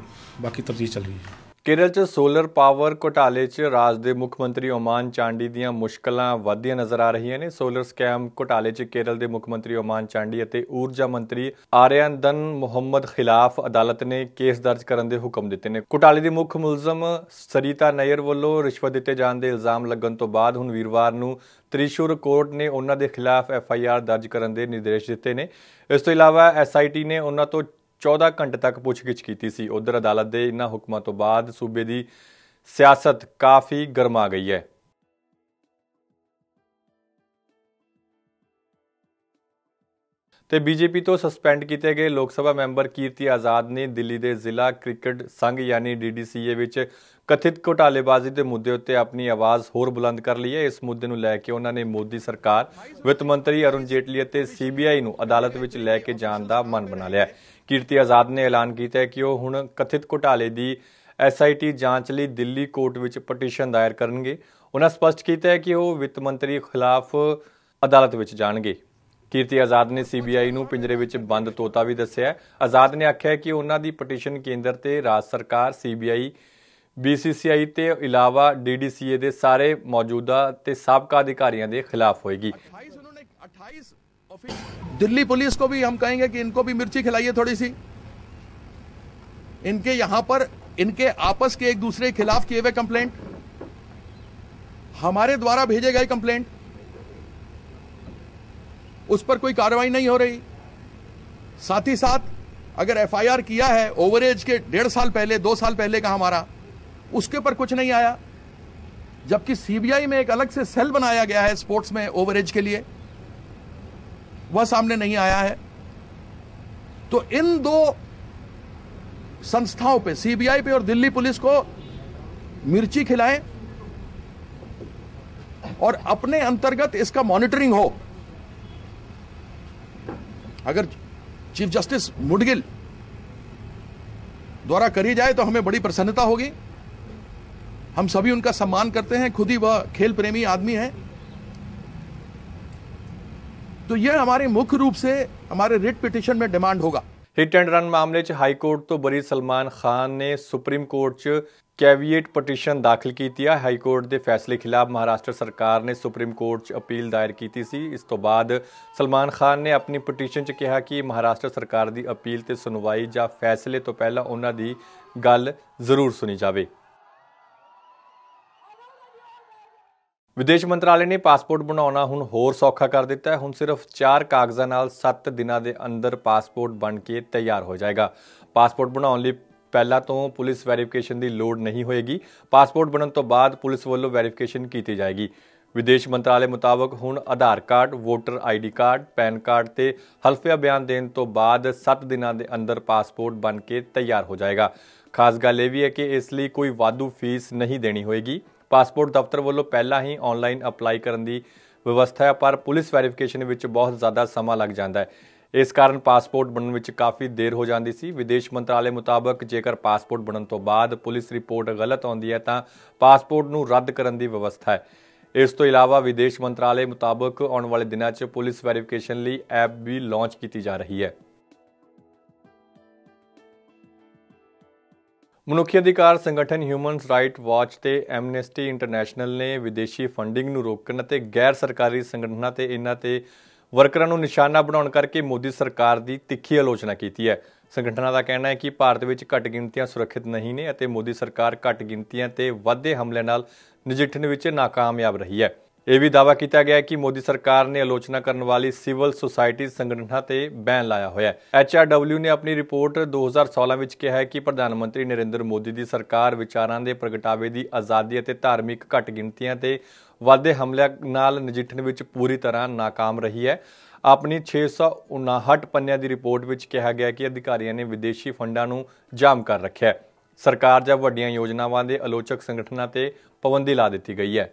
ਬਾਕੀ ਤਰਜੀਹ ਚੱਲ ਰਹੀ ਹੈ ਕੇਰਲ 'ਚ ਸੋਲਰ ਪਾਵਰ ਘੁਟਾਲੇ 'ਚ ਰਾਜ ਦੇ ਮੁੱਖ ਮੰਤਰੀ ਓਮਾਨ ਚਾਂਡੀ ਦੀਆਂ ਮੁਸ਼ਕਲਾਂ ਵਧਦੀਆਂ ਨਜ਼ਰ ਆ ਰਹੀਆਂ ਨੇ ਸੋਲਰ ਸਕੈਮ ਘੁਟਾਲੇ 'ਚ ਕੇਰਲ ਦੇ ਮੁੱਖ ਮੰਤਰੀ ਓਮਾਨ ਚਾਂਡੀ ਅਤੇ ਊਰਜਾ ਮੰਤਰੀ ਆਰਿਆਨਦਨ ਮੁਹੰਮਦ ਖਿਲਾਫ ਅਦਾਲਤ ਨੇ ਕੇਸ ਦਰਜ ਕਰਨ ਦੇ ਹੁਕਮ ਦਿੱਤੇ ਨੇ ਘੁਟਾਲੇ ਦੇ ਮੁੱਖ ਮੁਲਜ਼ਮ ਸਰੀਤਾ ਨਾਇਰ ਵੱਲੋਂ ਰਿਸ਼ਵਤ ਦਿੱਤੇ ਜਾਣ ਦੇ ਇਲਜ਼ਾਮ ਲੱਗਣ ਤੋਂ ਬਾਅਦ ਹੁਣ ਵੀਰਵਾਰ ਨੂੰ ਤ੍ਰਿਸ਼ੂਰ ਕੋਰਟ ਨੇ ਉਹਨਾਂ ਦੇ ਖਿਲਾਫ ਐਫ ਆਈ ਆਰ ਦਰਜ ਕਰਨ ਦੇ ਨਿਰਦੇਸ਼ ਦਿੱਤੇ ਨੇ ਇਸ ਤੋਂ ਇਲਾਵਾ ਐਸ ਆਈ ਟੀ ਨੇ ਉਹਨਾਂ ਤੋਂ 14 ਘੰਟੇ ਤੱਕ ਪੁੱਛਗਿੱਛ ਕੀਤੀ ਸੀ ਉਧਰ ਅਦਾਲਤ ਦੇ ਇਨ੍ਹਾਂ ਹੁਕਮਾਂ ਤੋਂ ਬਾਅਦ ਸੂਬੇ ਦੀ ਸਿਆਸਤ ਕਾਫੀ ਗਰਮਾ ਗਈ ਹੈ ਤੇ ਬੀਜੇਪੀ ਤੋਂ ਸਸਪੈਂਡ ਕੀਤੇ ਗਏ ਲੋਕ ਸਭਾ ਮੈਂਬਰ ਕੀਰਤੀ ਆਜ਼ਾਦ ਨੇ ਦਿੱਲੀ ਦੇ ਜ਼ਿਲ੍ਹਾ ਕ੍ਰਿਕਟ ਸੰਘ ਯਾਨੀ ਡੀਡੀਸੀਏ ਵਿੱਚ ਕਥਿਤ ਘੋਟਾਲੇਬਾਜ਼ੀ ਦੇ ਮੁੱਦੇ ਉੱਤੇ ਆਪਣੀ ਆਵਾਜ਼ ਹੋਰ ਬੁਲੰਦ ਕਰ ਲਈ ਹੈ ਇਸ ਮੁੱਦੇ ਨੂੰ ਲੈ ਕੇ ਉਹਨਾਂ ਨੇ ਮੋਦੀ ਸਰਕਾਰ ਵਿੱਤ ਮੰਤਰੀ ਅਰੁਣ ਜੇਟਲੀ ਅਤੇ ਸੀਬੀਆਈ ਨੂੰ ਅਦਾਲਤ ਵਿੱਚ ਲੈ ਕੇ ਜਾਣ ਦਾ ਮਨ ਬਣਾ ਲਿਆ ਕੀਰਤੀ ਆਜ਼ਾਦ ਨੇ ਐਲਾਨ ਕੀਤਾ ਹੈ ਕਿ ਉਹ ਹੁਣ ਕਥਿਤ ਘੁਟਾਲੇ ਦੀ ਐਸਆਈਟੀ ਜਾਂਚ ਲਈ ਦਿੱਲੀ ਕੋਰਟ ਵਿੱਚ ਪਟੀਸ਼ਨ ਦਾਇਰ ਕਰਨਗੇ ਉਹਨਾਂ ਸਪਸ਼ਟ ਕੀਤਾ ਹੈ ਕਿ ਉਹ ਵਿੱਤ ਮੰਤਰੀ ਖਿਲਾਫ ਅਦਾਲਤ ਵਿੱਚ ਜਾਣਗੇ ਕੀਰਤੀ ਆਜ਼ਾਦ ਨੇ ਸੀਬੀਆਈ ਨੂੰ ਪਿੰਜਰੇ ਵਿੱਚ ਬੰਦ ਤੋਤਾ ਵੀ ਦੱਸਿਆ ਆਜ਼ਾਦ ਨੇ ਆਖਿਆ ਕਿ ਉਹਨਾਂ ਦੀ ਪਟੀਸ਼ਨ ਕੇਂਦਰ ਤੇ ਰਾਜ ਸਰਕਾਰ ਸੀਬੀਆਈ ਬੀਸੀਸੀਆਈ ਤੇ ਇਲਾਵਾ ਡੀਡੀਸੀਏ ਦੇ ਸਾਰੇ ਮੌਜੂਦਾ ਤੇ ਸਾਬਕਾ ਅਧਿਕਾਰੀਆਂ ਦੇ ਖਿਲਾਫ ਹੋਏਗੀ 28 दिल्ली पुलिस को भी हम कहेंगे कि इनको भी मिर्ची खिलाइए थोड़ी सी इनके यहां पर इनके आपस के एक दूसरे के खिलाफ किए हुए कंप्लेंट हमारे द्वारा भेजे गए कंप्लेंट उस पर कोई कार्रवाई नहीं हो रही साथ ही साथ अगर एफआईआर किया है ओवरेज के डेढ़ साल पहले दो साल पहले का हमारा उसके पर कुछ नहीं आया जबकि सीबीआई में एक अलग से सेल बनाया गया है स्पोर्ट्स में ओवरेज के लिए वह सामने नहीं आया है तो इन दो संस्थाओं पे सीबीआई पे और दिल्ली पुलिस को मिर्ची खिलाएं और अपने अंतर्गत इसका मॉनिटरिंग हो अगर चीफ जस्टिस मुडगिल द्वारा करी जाए तो हमें बड़ी प्रसन्नता होगी हम सभी उनका सम्मान करते हैं खुद ही वह खेल प्रेमी आदमी है तो यह हमारे मुख्य रूप से हमारे रिट पिटिशन में डिमांड होगा ਹਿੱਟ ਐਂਡ ਰਨ ਮਾਮਲੇ 'ਚ ਹਾਈ ਕੋਰਟ ਤੋਂ ਬਰੀ ਸਲਮਾਨ ਖਾਨ ਨੇ ਸੁਪਰੀਮ ਕੋਰਟ 'ਚ ਕੈਵੀਏਟ ਪਟੀਸ਼ਨ ਦਾਖਲ ਕੀਤੀ ਆ ਹਾਈ ਕੋਰਟ ਦੇ ਫੈਸਲੇ ਖਿਲਾਫ ਮਹਾਰਾਸ਼ਟਰ ਸਰਕਾਰ ਨੇ ਸੁਪਰੀਮ ਕੋਰਟ 'ਚ ਅਪੀਲ ਦਾਇਰ ਕੀਤੀ ਸੀ ਇਸ ਤੋਂ ਬਾਅਦ ਸਲਮਾਨ ਖਾਨ ਨੇ ਆਪਣੀ ਪਟੀਸ਼ਨ 'ਚ ਕਿਹਾ ਕਿ ਮਹਾਰਾਸ਼ਟਰ ਸਰਕਾਰ ਦੀ ਅਪੀਲ ਤੇ ਸੁਣਵਾਈ ਜਾਂ ਫੈਸਲੇ ਤੋਂ ਪਹਿਲਾਂ ਉਹਨਾਂ ਦੀ ਗੱਲ ਜ਼ਰੂਰ ਸੁਣੀ ਜਾਵੇ ਵਿਦੇਸ਼ ਮੰਤਰਾਲੇ ਨੇ ਪਾਸਪੋਰਟ ਬਣਾਉਣਾ ਹੁਣ ਹੋਰ ਸੌਖਾ ਕਰ ਦਿੱਤਾ ਹੈ ਹੁਣ ਸਿਰਫ 4 ਕਾਗਜ਼ਾਂ ਨਾਲ 7 ਦਿਨਾਂ ਦੇ ਅੰਦਰ ਪਾਸਪੋਰਟ ਬਣ ਕੇ ਤਿਆਰ ਹੋ ਜਾਏਗਾ ਪਾਸਪੋਰਟ ਬਣਾਉਣ ਲਈ ਪਹਿਲਾਂ ਤੋਂ ਪੁਲਿਸ ਵੈਰੀਫਿਕੇਸ਼ਨ ਦੀ ਲੋੜ ਨਹੀਂ ਹੋਏਗੀ ਪਾਸਪੋਰਟ ਬਣਨ ਤੋਂ ਬਾਅਦ ਪੁਲਿਸ ਵੱਲੋਂ ਵੈਰੀਫਿਕੇਸ਼ਨ ਕੀਤੀ ਜਾਏਗੀ ਵਿਦੇਸ਼ ਮੰਤਰਾਲੇ ਮੁਤਾਬਕ ਹੁਣ Aadhaar card, voter ID card, PAN card ਤੇ ਹਲਫਿਆ ਬਿਆਨ ਦੇਣ ਤੋਂ ਬਾਅਦ 7 ਦਿਨਾਂ ਦੇ ਅੰਦਰ ਪਾਸਪੋਰਟ ਬਣ ਕੇ ਤਿਆਰ ਹੋ ਜਾਏਗਾ। ਖਾਸ ਗੱਲ ਇਹ ਵੀ ਹੈ ਕਿ ਇਸ ਲਈ ਕੋਈ ਵਾਧੂ ਫੀਸ ਨਹੀਂ ਦੇਣੀ ਹੋਏਗੀ। ਪਾਸਪੋਰਟ ਦਫ਼ਤਰ ਵੱਲੋਂ ਪਹਿਲਾਂ ਹੀ ਆਨਲਾਈਨ ਅਪਲਾਈ ਕਰਨ ਦੀ ਵਿਵਸਥਾ ਹੈ ਪਰ ਪੁਲਿਸ ਵੈਰੀਫਿਕੇਸ਼ਨ ਵਿੱਚ ਬਹੁਤ ਜ਼ਿਆਦਾ ਸਮਾਂ ਲੱਗ ਜਾਂਦਾ ਹੈ ਇਸ ਕਾਰਨ ਪਾਸਪੋਰਟ ਬਣਨ ਵਿੱਚ ਕਾਫੀ ਦੇਰ ਹੋ ਜਾਂਦੀ ਸੀ ਵਿਦੇਸ਼ ਮੰਤਰਾਲੇ ਮੁਤਾਬਕ ਜੇਕਰ ਪਾਸਪੋਰਟ ਬਣਨ ਤੋਂ ਬਾਅਦ ਪੁਲਿਸ ਰਿਪੋਰਟ ਗਲਤ ਆਉਂਦੀ ਹੈ ਤਾਂ ਪਾਸਪੋਰਟ ਨੂੰ ਰੱਦ ਕਰਨ ਦੀ ਵਿਵਸਥਾ ਹੈ ਇਸ ਤੋਂ ਇਲਾਵਾ ਵਿਦੇਸ਼ ਮੰਤਰਾਲੇ ਮੁਤਾਬਕ ਆਉਣ ਵਾਲੇ ਦਿਨਾਂ 'ਚ ਪੁਲਿਸ ਵੈਰੀਫਿਕੇਸ਼ਨ ਲਈ ਐਪ ਵੀ ਲਾਂਚ ਕੀਤੀ ਜਾ ਰਹੀ ਹੈ ਮਨੁੱਖੀ ਅਧਿਕਾਰ ਸੰਗਠਨ ਹਿਊਮਨ ਰਾਈਟ ਵਾਚ ਤੇ ਐਮਨੈਸਟੀ ਇੰਟਰਨੈਸ਼ਨਲ ਨੇ ਵਿਦੇਸ਼ੀ ਫੰਡਿੰਗ ਨੂੰ ਰੋਕਣ ਅਤੇ ਗੈਰ ਸਰਕਾਰੀ ਸੰਗਠਨਾਂ ਤੇ ਇਹਨਾਂ ਤੇ ਵਰਕਰਾਂ ਨੂੰ ਨਿਸ਼ਾਨਾ ਬਣਾਉਣ ਕਰਕੇ ਮੋਦੀ ਸਰਕਾਰ ਦੀ ਤਿੱਖੀ ਆਲੋਚਨਾ ਕੀਤੀ ਹੈ ਸੰਗਠਨਾਂ ਦਾ ਕਹਿਣਾ ਹੈ ਕਿ ਭਾਰਤ ਵਿੱਚ ਘੱਟ ਗਿਣਤੀਆਂ ਸੁਰੱਖਿਅਤ ਨਹੀਂ ਨੇ ਅਤੇ ਮੋਦੀ ਸਰਕਾਰ ਘੱਟ ਗਿਣਤੀਆਂ ਤੇ ਵੱਧੇ ਹਮਲੇ ਨਾਲ ਨਜਿੱਠਣ ਵਿੱਚ ناکਾਮਯਾਬ ਰਹੀ ਹੈ ਇਹ ਵੀ ਦਾਵਾ ਕੀਤਾ ਗਿਆ ਹੈ ਕਿ ਮੋਦੀ ਸਰਕਾਰ ਨੇ ਆਲੋਚਨਾ ਕਰਨ ਵਾਲੀ ਸਿਵਲ ਸੁਸਾਇਟੀ ਸੰਗਠਨਾਂ ਤੇ ਬੈਨ ਲਾਇਆ ਹੋਇਆ ਹੈ ਐਚਆਰਡਬਲਯੂ ਨੇ ਆਪਣੀ ਰਿਪੋਰਟ 2016 ਵਿੱਚ ਕਿਹਾ ਹੈ ਕਿ ਪ੍ਰਧਾਨ ਮੰਤਰੀ ਨਰਿੰਦਰ ਮੋਦੀ ਦੀ ਸਰਕਾਰ ਵਿਚਾਰਾਂ ਦੇ ਪ੍ਰਗਟਾਵੇ ਦੀ ਆਜ਼ਾਦੀ ਅਤੇ ਧਾਰਮਿਕ ਘੱਟ ਗਿਣਤੀਆਂ ਤੇ ਵਾਧੇ ਹਮਲਿਆਂ ਨਾਲ ਨਜਿੱਠਣ ਵਿੱਚ ਪੂਰੀ ਤਰ੍ਹਾਂ ناکਾਮ ਰਹੀ ਹੈ ਆਪਣੀ 659 ਪੰਨਿਆਂ ਦੀ ਰਿਪੋਰਟ ਵਿੱਚ ਕਿਹਾ ਗਿਆ ਕਿ ਅਧਿਕਾਰੀਆਂ ਨੇ ਵਿਦੇਸ਼ੀ ਫੰਡਾਂ ਨੂੰ ਜਾਮ ਕਰ ਰੱਖਿਆ ਹੈ ਸਰਕਾਰ ਜਾਂ ਵੱਡੀਆਂ ਯੋਜਨਾਵਾਂ ਦੇ ਆਲੋਚਕ ਸੰਗਠਨਾਂ ਤੇ ਪਾਬੰਦੀ ਲਾ ਦਿੱਤੀ ਗਈ ਹੈ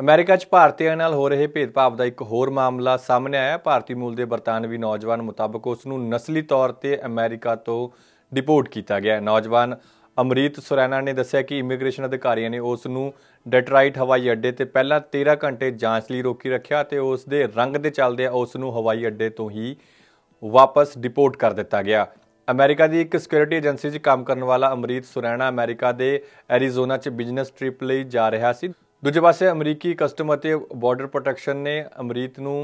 ਅਮਰੀਕਾ 'ਚ ਭਾਰਤੀਆਂ ਨਾਲ ਹੋ ਰਹੇ ਭੇਦਭਾਵ ਦਾ ਇੱਕ ਹੋਰ ਮਾਮਲਾ ਸਾਹਮਣੇ ਆਇਆ ਭਾਰਤੀ ਮੂਲ ਦੇ ਬਰਤਾਨਵੀ ਨੌਜਵਾਨ ਮੁਤਾਬਕ ਉਸ ਨੂੰ ਨਸਲੀ ਤੌਰ ਤੇ ਅਮਰੀਕਾ ਤੋਂ ਡਿਪੋਰਟ ਕੀਤਾ ਗਿਆ ਨੌਜਵਾਨ ਅਮਰੀਤ ਸੁਰੈਨਾ ਨੇ ਦੱਸਿਆ ਕਿ ਇਮੀਗ੍ਰੇਸ਼ਨ ਅਧਿਕਾਰੀਆਂ ਨੇ ਉਸ ਨੂੰ ਡੈਟਰਾਈਟ ਹਵਾਈ ਅੱਡੇ ਤੇ ਪਹਿਲਾਂ 13 ਘੰਟੇ ਜਾਂਚ ਲਈ ਰੋਕੀ ਰੱਖਿਆ ਤੇ ਉਸ ਦੇ ਰੰਗ ਦੇ ਚੱਲਦੇ ਉਸ ਨੂੰ ਹਵਾਈ ਅੱਡੇ ਤੋਂ ਹੀ ਵਾਪਸ ਡਿਪੋਰਟ ਕਰ ਦਿੱਤਾ ਗਿਆ ਅਮਰੀਕਾ ਦੀ ਇੱਕ ਸਿਕਿਉਰਿਟੀ ਏਜੰਸੀ 'ਚ ਕੰਮ ਕਰਨ ਵਾਲਾ ਅਮਰੀਤ ਸੁਰੈਣਾ ਅਮਰੀਕਾ ਦੇ ਐਰੀਜ਼ੋਨਾ 'ਚ ਬਿਜ਼ਨਸ ਟ੍ਰਿਪ ਲਈ ਜਾ ਰਿਹਾ ਸੀ ਦੂਜੇ ਪਾਸੇ ਅਮਰੀਕੀ ਕਸਟਮ ਅਤੇ ਬਾਰਡਰ ਪ੍ਰੋਟੈਕਸ਼ਨ ਨੇ ਅਮਰੀਤ ਨੂੰ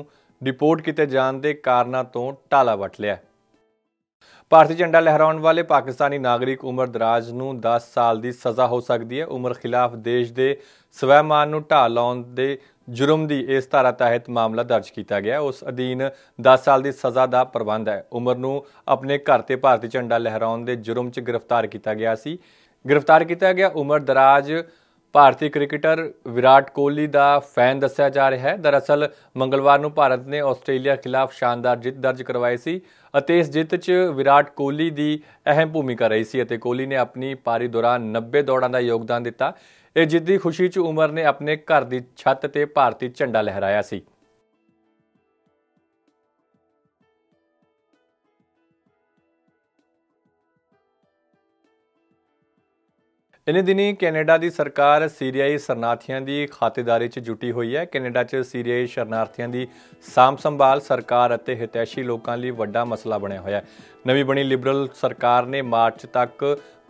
ਰਿਪੋਰਟ ਕੀਤੇ ਜਾਣ ਦੇ ਕਾਰਨਾਂ ਤੋਂ ਟਾਲਾ ਵਟ ਲਿਆ ਭਾਰਤੀ ਝੰਡਾ ਲਹਿਰਾਉਣ ਵਾਲੇ ਪਾਕਿਸਤਾਨੀ ਨਾਗਰਿਕ ਉਮਰ ਦਰਾਜ ਨੂੰ 10 ਸਾਲ ਦੀ ਸਜ਼ਾ ਹੋ ਸਕਦੀ ਹੈ ਉਮਰ ਖਿਲਾਫ ਦੇਸ਼ ਦੇ ਸਵੈਮਾਨ ਨੂੰ ਢਾਹ ਲਾਉਣ ਦੇ ਜੁਰਮ ਦੀ ਇਸ ਧਾਰਾ ਤਹਿਤ ਮਾਮਲਾ ਦਰਜ ਕੀਤਾ ਗਿਆ ਉਸ ਅਧੀਨ 10 ਸਾਲ ਦੀ ਸਜ਼ਾ ਦਾ ਪ੍ਰਬੰਧ ਹੈ ਉਮਰ ਨੂੰ ਆਪਣੇ ਘਰ ਤੇ ਭਾਰਤੀ ਝੰਡਾ ਲਹਿਰਾਉਣ ਦੇ ਜੁਰਮ 'ਚ ਗ੍ਰਿਫਤਾਰ ਕੀਤਾ ਗਿਆ ਸੀ ਗ੍ਰਿਫਤਾਰ ਕੀਤਾ ਗਿਆ ਉਮਰ ਦਰਾਜ ਭਾਰਤੀ ਕ੍ਰਿਕਟਰ ਵਿਰਾਟ ਕੋਹਲੀ ਦਾ ਫੈਨ ਦੱਸਿਆ ਜਾ ਰਿਹਾ ਹੈ ਦਰਅਸਲ ਮੰਗਲਵਾਰ ਨੂੰ ਭਾਰਤ ਨੇ ਆਸਟ੍ਰੇਲੀਆ ਖਿਲਾਫ ਸ਼ਾਨਦਾਰ ਜਿੱਤ ਦਰਜ ਕਰਵਾਈ ਸੀ ਅਤੇ ਇਸ ਜਿੱਤ 'ਚ ਵਿਰਾਟ ਕੋਹਲੀ ਦੀ ਅਹਿਮ ਭੂਮਿਕਾ ਰਹੀ ਸੀ ਅਤੇ ਕੋਹਲੀ ਨੇ ਆਪਣੀ ਪਾਰੀ ਦੌਰਾਨ 90 ਦੌੜਾਂ ਦਾ ਯੋਗਦਾਨ ਦਿੱਤਾ ਇਹ ਜਿੱਤ ਦੀ ਖੁਸ਼ੀ 'ਚ ਉਮਰ ਨੇ ਆਪਣੇ ਘਰ ਦੀ ਛੱਤ ਤੇ ਭਾਰਤੀ ਝੰਡਾ ਲਹਿਰਾਇਆ ਸੀ ਇਨੇ ਦਿਨੀ ਕੈਨੇਡਾ ਦੀ ਸਰਕਾਰ ਸੀਰੀਆਈ ਸ਼ਰਨਾਰਥੀਆਂ ਦੀ ਖਾਤੇਦਾਰੀ 'ਚ ਜੁਟੀ ਹੋਈ ਹੈ ਕੈਨੇਡਾ 'ਚ ਸੀਰੀਆਈ ਸ਼ਰਨਾਰਥੀਆਂ ਦੀ ਸਾਂਭ ਸੰਭਾਲ ਸਰਕਾਰ ਅਤੇ ਹਿਤੈਸ਼ੀ ਲੋਕਾਂ ਲਈ ਵੱਡਾ ਮਸਲਾ ਬਣਿਆ ਹੋਇਆ ਹੈ ਨਵੀਂ ਬਣੀ ਲਿਬਰਲ ਸਰਕਾਰ ਨੇ ਮਾਰਚ ਤੱਕ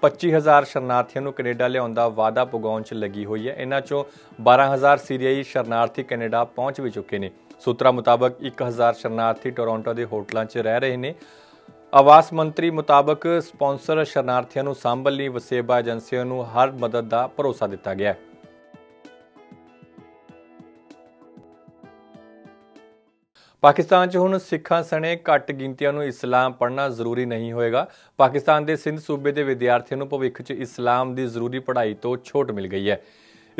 25000 ਸ਼ਰਨਾਰਥੀਆਂ ਨੂੰ ਕੈਨੇਡਾ ਲਿਆਉਣ ਦਾ ਵਾਅਦਾ ਪੁਗਾਉਣ 'ਚ ਲੱਗੀ ਹੋਈ ਹੈ ਇਹਨਾਂ 'ਚੋਂ 12000 ਸੀਰੀਆਈ ਸ਼ਰਨਾਰਥੀ ਕੈਨੇਡਾ ਪਹੁੰਚ ਵੀ ਚੁੱਕੇ ਨੇ ਸੂਤਰਾਂ ਮੁਤਾਬਕ 1000 ਸ਼ਰਨਾਰਥੀ ਟੋਰਾਂਟੋ ਦੇ ਹੋਟਲਾਂ 'ਚ ਰਹਿ ਰਹੇ ਨੇ ਆਵਾਸ ਮੰਤਰੀ ਮੁਤਾਬਕ ਸਪਾਂਸਰ ਸ਼ਰਨਾਰਥੀਆਂ ਨੂੰ ਸਾਂਭਣ ਲਈ ਵਸੇਬਾ ਏਜੰਸੀਆਂ ਨੂੰ ਹਰ ਮਦਦ ਦਾ ਭਰੋਸਾ ਦਿੱਤਾ ਗਿਆ ਹੈ ਪਾਕਿਸਤਾਨ 'ਚ ਹੁਣ ਸਿੱਖਾਂ ਸਣੇ ਘੱਟ ਗਿਣਤੀਆਂ ਨੂੰ ਇਸਲਾਮ ਪੜ੍ਹਨਾ ਜ਼ਰੂਰੀ ਨਹੀਂ ਹੋਏਗਾ ਪਾਕਿਸਤਾਨ ਦੇ ਸਿੰਧ ਸੂਬੇ ਦੇ ਵਿਦਿਆਰਥੀਆਂ ਨੂੰ ਭਵਿੱਖ 'ਚ ਇਸਲਾਮ ਦੀ ਜ਼ਰੂਰੀ ਪੜ੍ਹਾਈ ਤੋਂ ਛੋਟ ਮਿਲ ਗਈ ਹੈ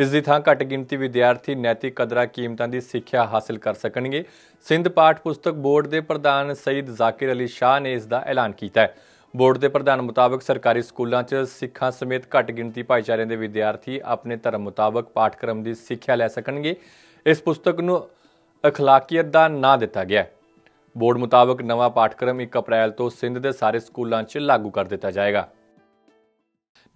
ਇਸ ਦੀ ਥਾਂ ਘੱਟ ਗਿਣਤੀ ਵਿਦਿਆਰਥੀ ਨੈਤਿਕ ਕਦਰਾਂ ਕੀਮਤਾਂ ਦੀ ਸਿੱਖਿਆ ਹਾਸਲ ਕਰ ਸਕਣਗੇ ਸਿੰਧ ਪਾਠ ਪੁਸਤਕ ਬੋਰਡ ਦੇ ਪ੍ਰਧਾਨ ਸੈਦ ਜ਼ਾਕਿਰ ਅਲੀ ਸ਼ਾਹ ਨੇ ਇਸ ਦਾ ਐਲਾਨ ਕੀਤਾ ਹੈ ਬੋਰਡ ਦੇ ਪ੍ਰਧਾਨ ਮੁਤਾਬਕ ਸਰਕਾਰੀ ਸਕੂਲਾਂ 'ਚ ਸਿੱਖਾਂ ਸਮੇਤ ਘੱਟ ਗਿਣਤੀ ਭਾਈਚਾਰਿਆਂ ਦੇ ਵਿਦਿਆਰਥੀ ਆਪਣੇ ਧਰਮ ਮੁਤਾਬਕ ਪਾਠਕ੍ਰਮ ਦੀ ਸਿੱਖਿਆ ਲੈ ਸਕਣਗੇ ਇਸ ਪੁਸਤਕ ਨੂੰ اخلاقیت ਦਾ ਨਾਂ ਦਿੱਤਾ ਗਿਆ ਹੈ ਬੋਰਡ ਮੁਤਾਬਕ ਨਵਾਂ ਪਾਠਕ੍ਰਮ 1 ਅਪ੍ਰੈਲ ਤੋਂ ਸਿੰਧ ਦੇ ਸਾਰੇ ਸਕੂਲਾਂ 'ਚ ਲਾਗੂ ਕਰ ਦਿੱਤਾ ਜਾਏਗਾ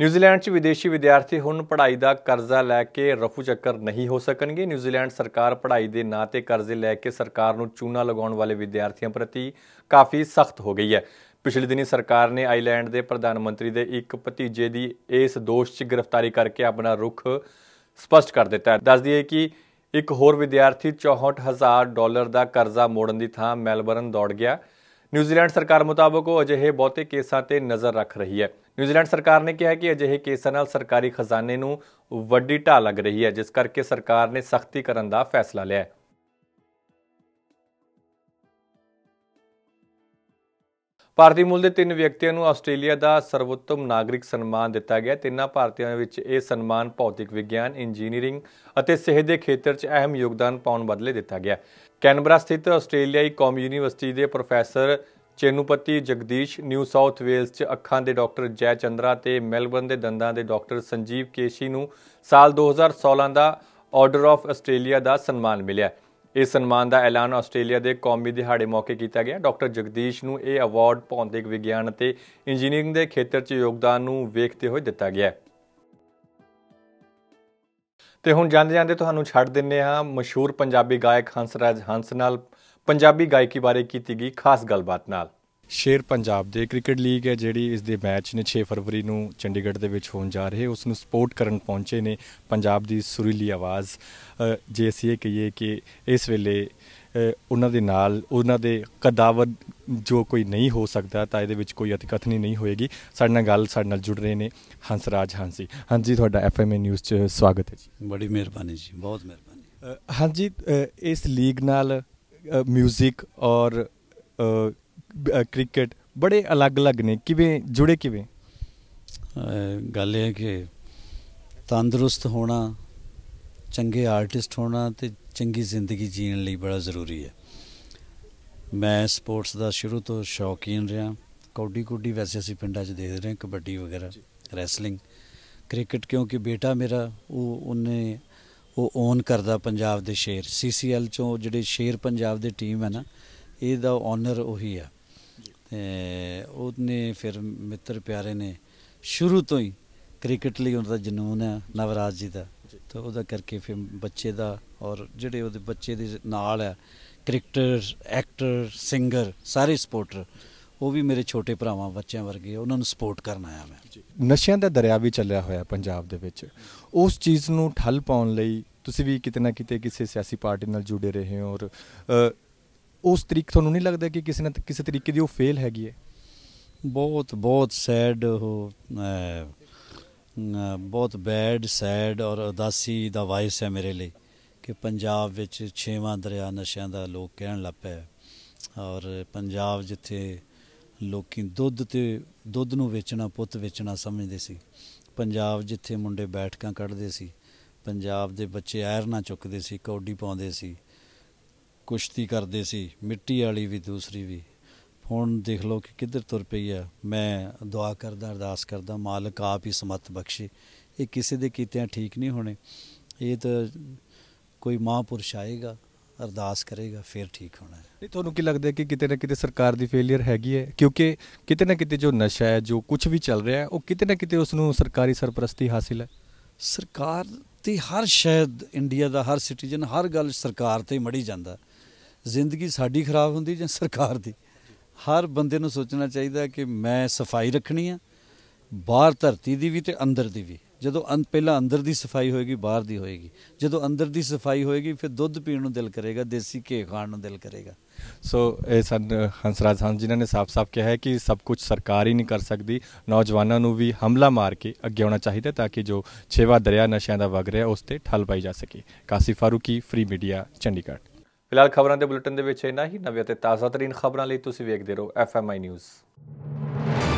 ਨਿਊਜ਼ੀਲੈਂਡ 'ਚ ਵਿਦੇਸ਼ੀ ਵਿਦਿਆਰਥੀ ਹੁਣ ਪੜ੍ਹਾਈ ਦਾ ਕਰਜ਼ਾ ਲੈ ਕੇ ਰਫੂ ਚੱਕਰ ਨਹੀਂ ਹੋ ਸਕਣਗੇ ਨਿਊਜ਼ੀਲੈਂਡ ਸਰਕਾਰ ਪੜ੍ਹਾਈ ਦੇ ਨਾਂ ਤੇ ਕਰਜ਼ੇ ਲੈ ਕੇ ਸਰਕਾਰ ਨੂੰ ਚੂਨਾ ਲਗਾਉਣ ਵਾਲੇ ਵਿਦਿਆਰਥੀਆਂ ਪ੍ਰਤੀ ਕਾਫੀ ਸਖਤ ਹੋ ਗਈ ਹੈ ਪਿਛਲੇ ਦਿਨੀ ਸਰਕਾਰ ਨੇ ਆਈਲੈਂਡ ਦੇ ਪ੍ਰਧਾਨ ਮੰਤਰੀ ਦੇ ਇੱਕ ਭਤੀਜੇ ਦੀ ਇਸ ਦੋਸ਼ 'ਚ ਗ੍ਰਿਫਤਾਰੀ ਕਰਕੇ ਆਪਣਾ ਰੁਖ ਸਪਸ਼ਟ ਕਰ ਦਿੱਤਾ ਹੈ ਦੱਸ ਦਈਏ ਕਿ ਇੱਕ ਹੋਰ ਵਿਦਿਆਰਥੀ 64000 ਡਾਲਰ ਦਾ ਕਰਜ਼ਾ ਮੋੜਨ ਦੀ ਥਾਂ ਮੈਲਬਰਨ ਦੌੜ ਗਿਆ ਨਿਊਜ਼ੀਲੈਂਡ ਸਰਕਾਰ ਮੁਤਾਬਕ ਉਹ ਅਜਿਹੇ ਬਹੁਤੇ ਕੇਸਾਂ ਤੇ ਨਜ਼ਰ ਰੱਖ ਰਹੀ ਹੈ ਨਿਊਜ਼ੀਲੈਂਡ ਸਰਕਾਰ ਨੇ ਕਿਹਾ ਕਿ ਅਜਿਹੇ ਕੇਸਾਂ ਨਾਲ ਸਰਕਾਰੀ ਖਜ਼ਾਨੇ ਨੂੰ ਵੱਡੀ ਢਾਹ ਲੱਗ ਰਹੀ ਹੈ ਜਿਸ ਕਰਕੇ ਸਰਕਾਰ ਨੇ ਸਖਤੀ ਕਰਨ ਦਾ ਫੈਸਲਾ ਲਿਆ ਹੈ ਭਾਰਤੀ ਮੂਲ ਦੇ ਤਿੰਨ ਵਿਅਕਤੀਆਂ ਨੂੰ ਆਸਟ੍ਰੇਲੀਆ ਦਾ ਸਰਵੋਤਮ ਨਾਗਰਿਕ ਸਨਮਾਨ ਦਿੱਤਾ ਗਿਆ ਤਿੰਨਾਂ ਭਾਰਤੀਆਂ ਵਿੱਚ ਇਹ ਸਨਮਾਨ ਭੌਤਿਕ ਵਿਗਿਆਨ ਇੰਜੀਨੀਅਰਿੰਗ ਅਤੇ ਸਿਹਤ ਦੇ ਖੇਤਰ 'ਚ ਅਹਿਮ ਯੋਗਦਾਨ ਪਾਉਣ ਬਦਲੇ ਦਿੱਤਾ ਗਿਆ ਕੈਨਬਰਾ ਸਥਿਤ ਆਸਟ੍ਰੇਲੀਆਈ ਕੌਮ ਯੂਨੀਵਰਸਿਟੀ ਦੇ professor Chenupati Jagadish New South Wales 'ਚ ਅੱਖਾਂ ਦੇ ਡਾਕਟਰ ਜੈ ਚੰਦਰਾ ਤੇ ਮੈਲਬਨ ਦੇ ਦੰਦਾਂ ਦੇ ਡਾਕਟਰ ਸੰਜੀਵ ਕੇਸ਼ੀ ਨੂੰ ਸਾਲ 2016 ਦਾ ਆਰਡਰ ਆਫ ਆਸਟ੍ਰੇਲੀਆ ਦਾ ਸਨਮਾਨ ਮਿਲਿਆ ਇਸ ਸਨਮਾਨ ਦਾ ਐਲਾਨ ਆਸਟ੍ਰੇਲੀਆ ਦੇ ਕੌਮੀ ਦਿਹਾੜੇ ਮੌਕੇ ਕੀਤਾ ਗਿਆ ਡਾਕਟਰ ਜਗਦੀਸ਼ ਨੂੰ ਇਹ ਅਵਾਰਡ ਭੌਤਿਕ ਵਿਗਿਆਨ ਅਤੇ ਇੰਜੀਨੀਅਰਿੰਗ ਦੇ ਖੇਤਰ 'ਚ ਯੋਗਦਾਨ ਨੂੰ ਵੇਖਦੇ ਹੋਏ ਦਿੱਤਾ ਗਿਆ ਤੇ ਹੁਣ ਜਾਂਦੇ ਜਾਂਦੇ ਤੁਹਾਨੂੰ ਛੱਡ ਦਿੰਨੇ ਆ ਮਸ਼ਹੂਰ ਪੰਜਾਬੀ ਗਾਇਕ ਹੰਸਰਾਜ ਹੰਸ ਨਾਲ ਪੰਜਾਬੀ ਗਾਇਕੀ ਬਾਰੇ ਕੀਤੀ ਗਈ ਖਾਸ ਗੱਲਬਾਤ ਨਾਲ ਸ਼ੇਰ ਪੰਜਾਬ ਦੇ ਕ੍ਰਿਕਟ ਲੀਗ ਹੈ ਜਿਹੜੀ ਇਸ ਦੇ ਮੈਚ ਨੇ 6 ਫਰਵਰੀ ਨੂੰ ਚੰਡੀਗੜ੍ਹ ਦੇ ਵਿੱਚ ਹੋਣ ਜਾ ਰਹੇ ਉਸ ਨੂੰ ਸਪੋਰਟ ਕਰਨ ਪਹੁੰਚੇ ਨੇ ਪੰਜਾਬ ਦੀ ਸੁਰੀਲੀ ਆਵਾਜ਼ ਜੇ ਅਸੀਂ ਇਹ ਕਹੀਏ ਕਿ ਇਸ ਵੇਲੇ ਉਹਨਾਂ ਦੇ ਨਾਲ ਉਹਨਾਂ ਦੇ ਕਦਾਵਰ ਜੋ ਕੋਈ ਨਹੀਂ ਹੋ ਸਕਦਾ ਤਾਂ ਇਹਦੇ ਵਿੱਚ ਕੋਈ ਅਤਿਕਥਨੀ ਨਹੀਂ ਹੋਏਗੀ ਸਾਡੇ ਨਾਲ ਗੱਲ ਸਾਡੇ ਨਾਲ ਜੁੜ ਰਹੇ ਨੇ ਹੰਸਰਾਜ ਹਾਂਸੀ ਹਾਂਜੀ ਤੁਹਾਡਾ ਐਫਐਮਏ ਨਿਊਜ਼ 'ਚ ਸਵਾਗਤ ਹੈ ਜੀ ਬੜੀ ਮਿਹਰਬਾਨੀ ਜੀ ਬਹੁਤ ਮਿਹਰਬਾਨੀ ਹਾਂਜੀ ਇਸ ਲੀਗ ਨਾਲ 뮤직 ਔਰ ਕ੍ਰਿਕਟ ਬੜੇ ਅਲੱਗ-ਅਲੱਗ ਨੇ ਕਿਵੇਂ ਜੁੜੇ ਕਿਵੇਂ ਗੱਲ ਇਹ ਹੈ ਕਿ ਤੰਦਰੁਸਤ ਹੋਣਾ ਚੰਗੇ ਆਰਟਿਸਟ ਹੋਣਾ ਤੇ ਚੰਗੀ ਜ਼ਿੰਦਗੀ ਜੀਣ ਲਈ ਬੜਾ ਜ਼ਰੂਰੀ ਹੈ ਮੈਂ ਸਪੋਰਟਸ ਦਾ ਸ਼ੁਰੂ ਤੋਂ ਸ਼ੌਕੀਨ ਰਿਹਾ ਕੌਡੀ ਕੁੱਡੀ ਵੈਸੇ ਅਸੀਂ ਪਿੰਡਾਂ 'ਚ ਦੇਖਦੇ ਰਹੇ ਕਬੱਡੀ ਵਗੈਰਾ ਰੈਸਲਿੰਗ ਕ੍ਰਿਕਟ ਕਿਉਂਕਿ ਬੇਟਾ ਮੇਰਾ ਉਹ ਉਹਨੇ ਉਹ ਓਨ ਕਰਦਾ ਪੰਜਾਬ ਦੇ ਸ਼ੇਰ ਸੀਸੀਐਲ ਚੋਂ ਜਿਹੜੇ ਸ਼ੇਰ ਪੰਜਾਬ ਦੀ ਟੀਮ ਹੈ ਨਾ ਇਹਦਾ ਓਨਰ ਉਹੀ ਆ ਤੇ ਉਹਨੇ ਫਿਰ ਮਿੱਤਰ ਪਿਆਰੇ ਨੇ ਸ਼ੁਰੂ ਤੋਂ ਹੀ ਕ੍ਰਿਕਟ ਲਈ ਉਹਨਾਂ ਦਾ ਜਨੂਨ ਹੈ ਨਵਰਾਜ ਜੀ ਦਾ ਤਾਂ ਉਹਦਾ ਕਰਕੇ ਫਿਰ ਬੱਚੇ ਦਾ ਔਰ ਜਿਹੜੇ ਉਹਦੇ ਬੱਚੇ ਦੇ ਨਾਲ ਹੈ ਕ੍ਰਿਕਟਰ ਐਕਟਰ ਸਿੰਗਰ ਸਾਰੇ ਸਪੋਰਟਰ ਉਹ ਵੀ ਮੇਰੇ ਛੋਟੇ ਭਰਾਵਾਂ ਬੱਚਿਆਂ ਵਰਗੇ ਉਹਨਾਂ ਨੂੰ ਸਪੋਰਟ ਕਰਨ ਆਇਆ ਮੈਂ ਨਸ਼ਿਆਂ ਦਾ ਦਰਿਆ ਵੀ ਚੱਲਿਆ ਹੋਇਆ ਪੰਜਾਬ ਦੇ ਵਿੱਚ ਉਸ ਚੀਜ਼ ਨੂੰ ਠੱਲ ਪਾਉਣ ਲਈ ਤੁਸੀਂ ਵੀ ਕਿਤੇ ਨਾ ਕਿਤੇ ਕਿਸੇ ਸਿਆਸੀ ਪਾਰਟੀ ਨਾਲ ਜੁੜੇ ਰਹੇ ਹੋ ਔਰ ਉਸ ਤਰੀਕ ਤੁਹਾਨੂੰ ਨਹੀਂ ਲੱਗਦਾ ਕਿ ਕਿਸੇ ਨਾ ਕਿਸੇ ਤਰੀਕੇ ਦੀ ਉਹ ਫੇਲ ਹੈਗੀ ਹੈ ਬਹੁਤ ਬਹੁਤ ਸੈਡ ਉਹ ਬਹੁਤ ਬੈਡ ਸੈਡ ਔਰ ਉਦਾਸੀ ਦਾ ਵਾਇਸ ਹੈ ਮੇਰੇ ਲਈ ਕਿ ਪੰਜਾਬ ਵਿੱਚ ਛੇਵਾਂ ਦਰਿਆ ਨਸ਼ਿਆਂ ਦਾ ਲੋਕ ਕਹਿਣ ਲੱਪਿਆ ਔਰ ਪੰਜਾਬ ਜਿੱਥੇ ਲੋਕੀ ਦੁੱਧ ਤੇ ਦੁੱਧ ਨੂੰ ਵੇਚਣਾ ਪੁੱਤ ਵੇਚਣਾ ਸਮਝਦੇ ਸੀ ਪੰਜਾਬ ਜਿੱਥੇ ਮੁੰਡੇ ਬੈਠਕਾਂ ਕੱਢਦੇ ਸੀ ਪੰਜਾਬ ਦੇ ਬੱਚੇ ਐਰ ਨਾ ਚੁੱਕਦੇ ਸੀ ਕੌਡੀ ਪਾਉਂਦੇ ਸੀ ਕੁਸ਼ਤੀ ਕਰਦੇ ਸੀ ਮਿੱਟੀ ਵਾਲੀ ਵੀ ਦੂਸਰੀ ਵੀ ਹੁਣ ਦੇਖ ਲਓ ਕਿ ਕਿੱਧਰ ਤੁਰ ਪਈ ਆ ਮੈਂ ਦੁਆ ਕਰਦਾ ਅਰਦਾਸ ਕਰਦਾ ਮਾਲਕ ਆਪ ਹੀ ਸਮਤ ਬਖਸ਼ੇ ਇਹ ਕਿਸੇ ਦੇ ਕੀਤੇ ਠੀਕ ਨਹੀਂ ਹੋਣੇ ਇਹ ਤਾਂ ਕੋਈ ਮਹਾਪੁਰਸ਼ ਆਏਗਾ ਅਰਦਾਸ ਕਰੇਗਾ ਫਿਰ ਠੀਕ ਹੋਣਾ ਹੈ ਨਹੀਂ ਤੁਹਾਨੂੰ ਕੀ ਲੱਗਦਾ ਕਿ ਕਿਤੇ ਨਾ ਕਿਤੇ ਸਰਕਾਰ ਦੀ ਫੇਲਿਅਰ ਹੈਗੀ ਹੈ ਕਿਉਂਕਿ ਕਿਤੇ ਨਾ ਕਿਤੇ ਜੋ ਨਸ਼ਾ ਹੈ ਜੋ ਕੁਝ ਵੀ ਚੱਲ ਰਿਹਾ ਹੈ ਉਹ ਕਿਤੇ ਨਾ ਕਿਤੇ ਉਸ ਨੂੰ ਸਰਕਾਰੀ ਸਰਪ੍ਰਸਤੀ ਹਾਸਿਲ ਹੈ ਸਰਕਾਰ ਤੇ ਹਰ ਸ਼ਾਇਦ ਇੰਡੀਆ ਦਾ ਹਰ ਸਿਟੀਜ਼ਨ ਹਰ ਗੱਲ ਸਰਕਾਰ ਤੇ ਮੜੀ ਜਾਂਦਾ ਜ਼ਿੰਦਗੀ ਸਾਡੀ ਖਰਾਬ ਹੁੰਦੀ ਜਾਂ ਸਰਕਾਰ ਦੀ ਹਰ ਬੰਦੇ ਨੂੰ ਸੋਚਣਾ ਚਾਹੀਦਾ ਕਿ ਮੈਂ ਸਫਾਈ ਰੱਖਣੀ ਆ ਬਾਹਰ ਧਰਤੀ ਦੀ ਵੀ ਤੇ ਅੰਦਰ ਦੀ ਵੀ ਜਦੋਂ ਅੰਦ ਪਹਿਲਾਂ ਅੰਦਰ ਦੀ ਸਫਾਈ ਹੋਏਗੀ ਬਾਹਰ ਦੀ ਹੋਏਗੀ ਜਦੋਂ ਅੰਦਰ ਦੀ ਸਫਾਈ ਹੋਏਗੀ ਫਿਰ ਦੁੱਧ ਪੀਣ ਨੂੰ ਦਿਲ ਕਰੇਗਾ ਦੇਸੀ ਘੇ ਖਾਣ ਨੂੰ ਦਿਲ ਕਰੇਗਾ ਸੋ ਇਹ ਸਨ ਹੰਸਰਾਜ ਸਾਹਿਬ ਜਿਨ੍ਹਾਂ ਨੇ ਸਾਫ਼-ਸਾਫ਼ ਕਿਹਾ ਹੈ ਕਿ ਸਭ ਕੁਝ ਸਰਕਾਰ ਹੀ ਨਹੀਂ ਕਰ ਸਕਦੀ ਨੌਜਵਾਨਾਂ ਨੂੰ ਵੀ ਹਮਲਾ ਮਾਰ ਕੇ ਅੱਗੇ ਆਉਣਾ ਚਾਹੀਦਾ ਤਾਂ ਕਿ ਜੋ ਛੇਵਾ ਦਰਿਆ ਨਸ਼ਿਆਂ ਦਾ ਵਗ ਰਿਹਾ ਉਸ ਤੇ ਠਲ ਪਾਈ ਜਾ ਸਕੇ ਕਾਸੀ ਫਾਰੂਕੀ ਫ੍ਰੀ ਮੀਡੀਆ ਚੰਡੀਗੜ੍ਹ ਫਿਲਹਾਲ ਖਬਰਾਂ ਦੇ ਬੁਲੇਟਿਨ ਦੇ ਵਿੱਚ ਇੰਨਾ ਹੀ ਨਵੇਂ ਅਤੇ ਤਾਜ਼ਾ ਤਰੀਨ ਖਬਰਾਂ ਲਈ ਤੁਸੀਂ ਵੇਖਦੇ ਰਹੋ ਐਫ ਐਮ ਆਈ ਨਿਊਜ਼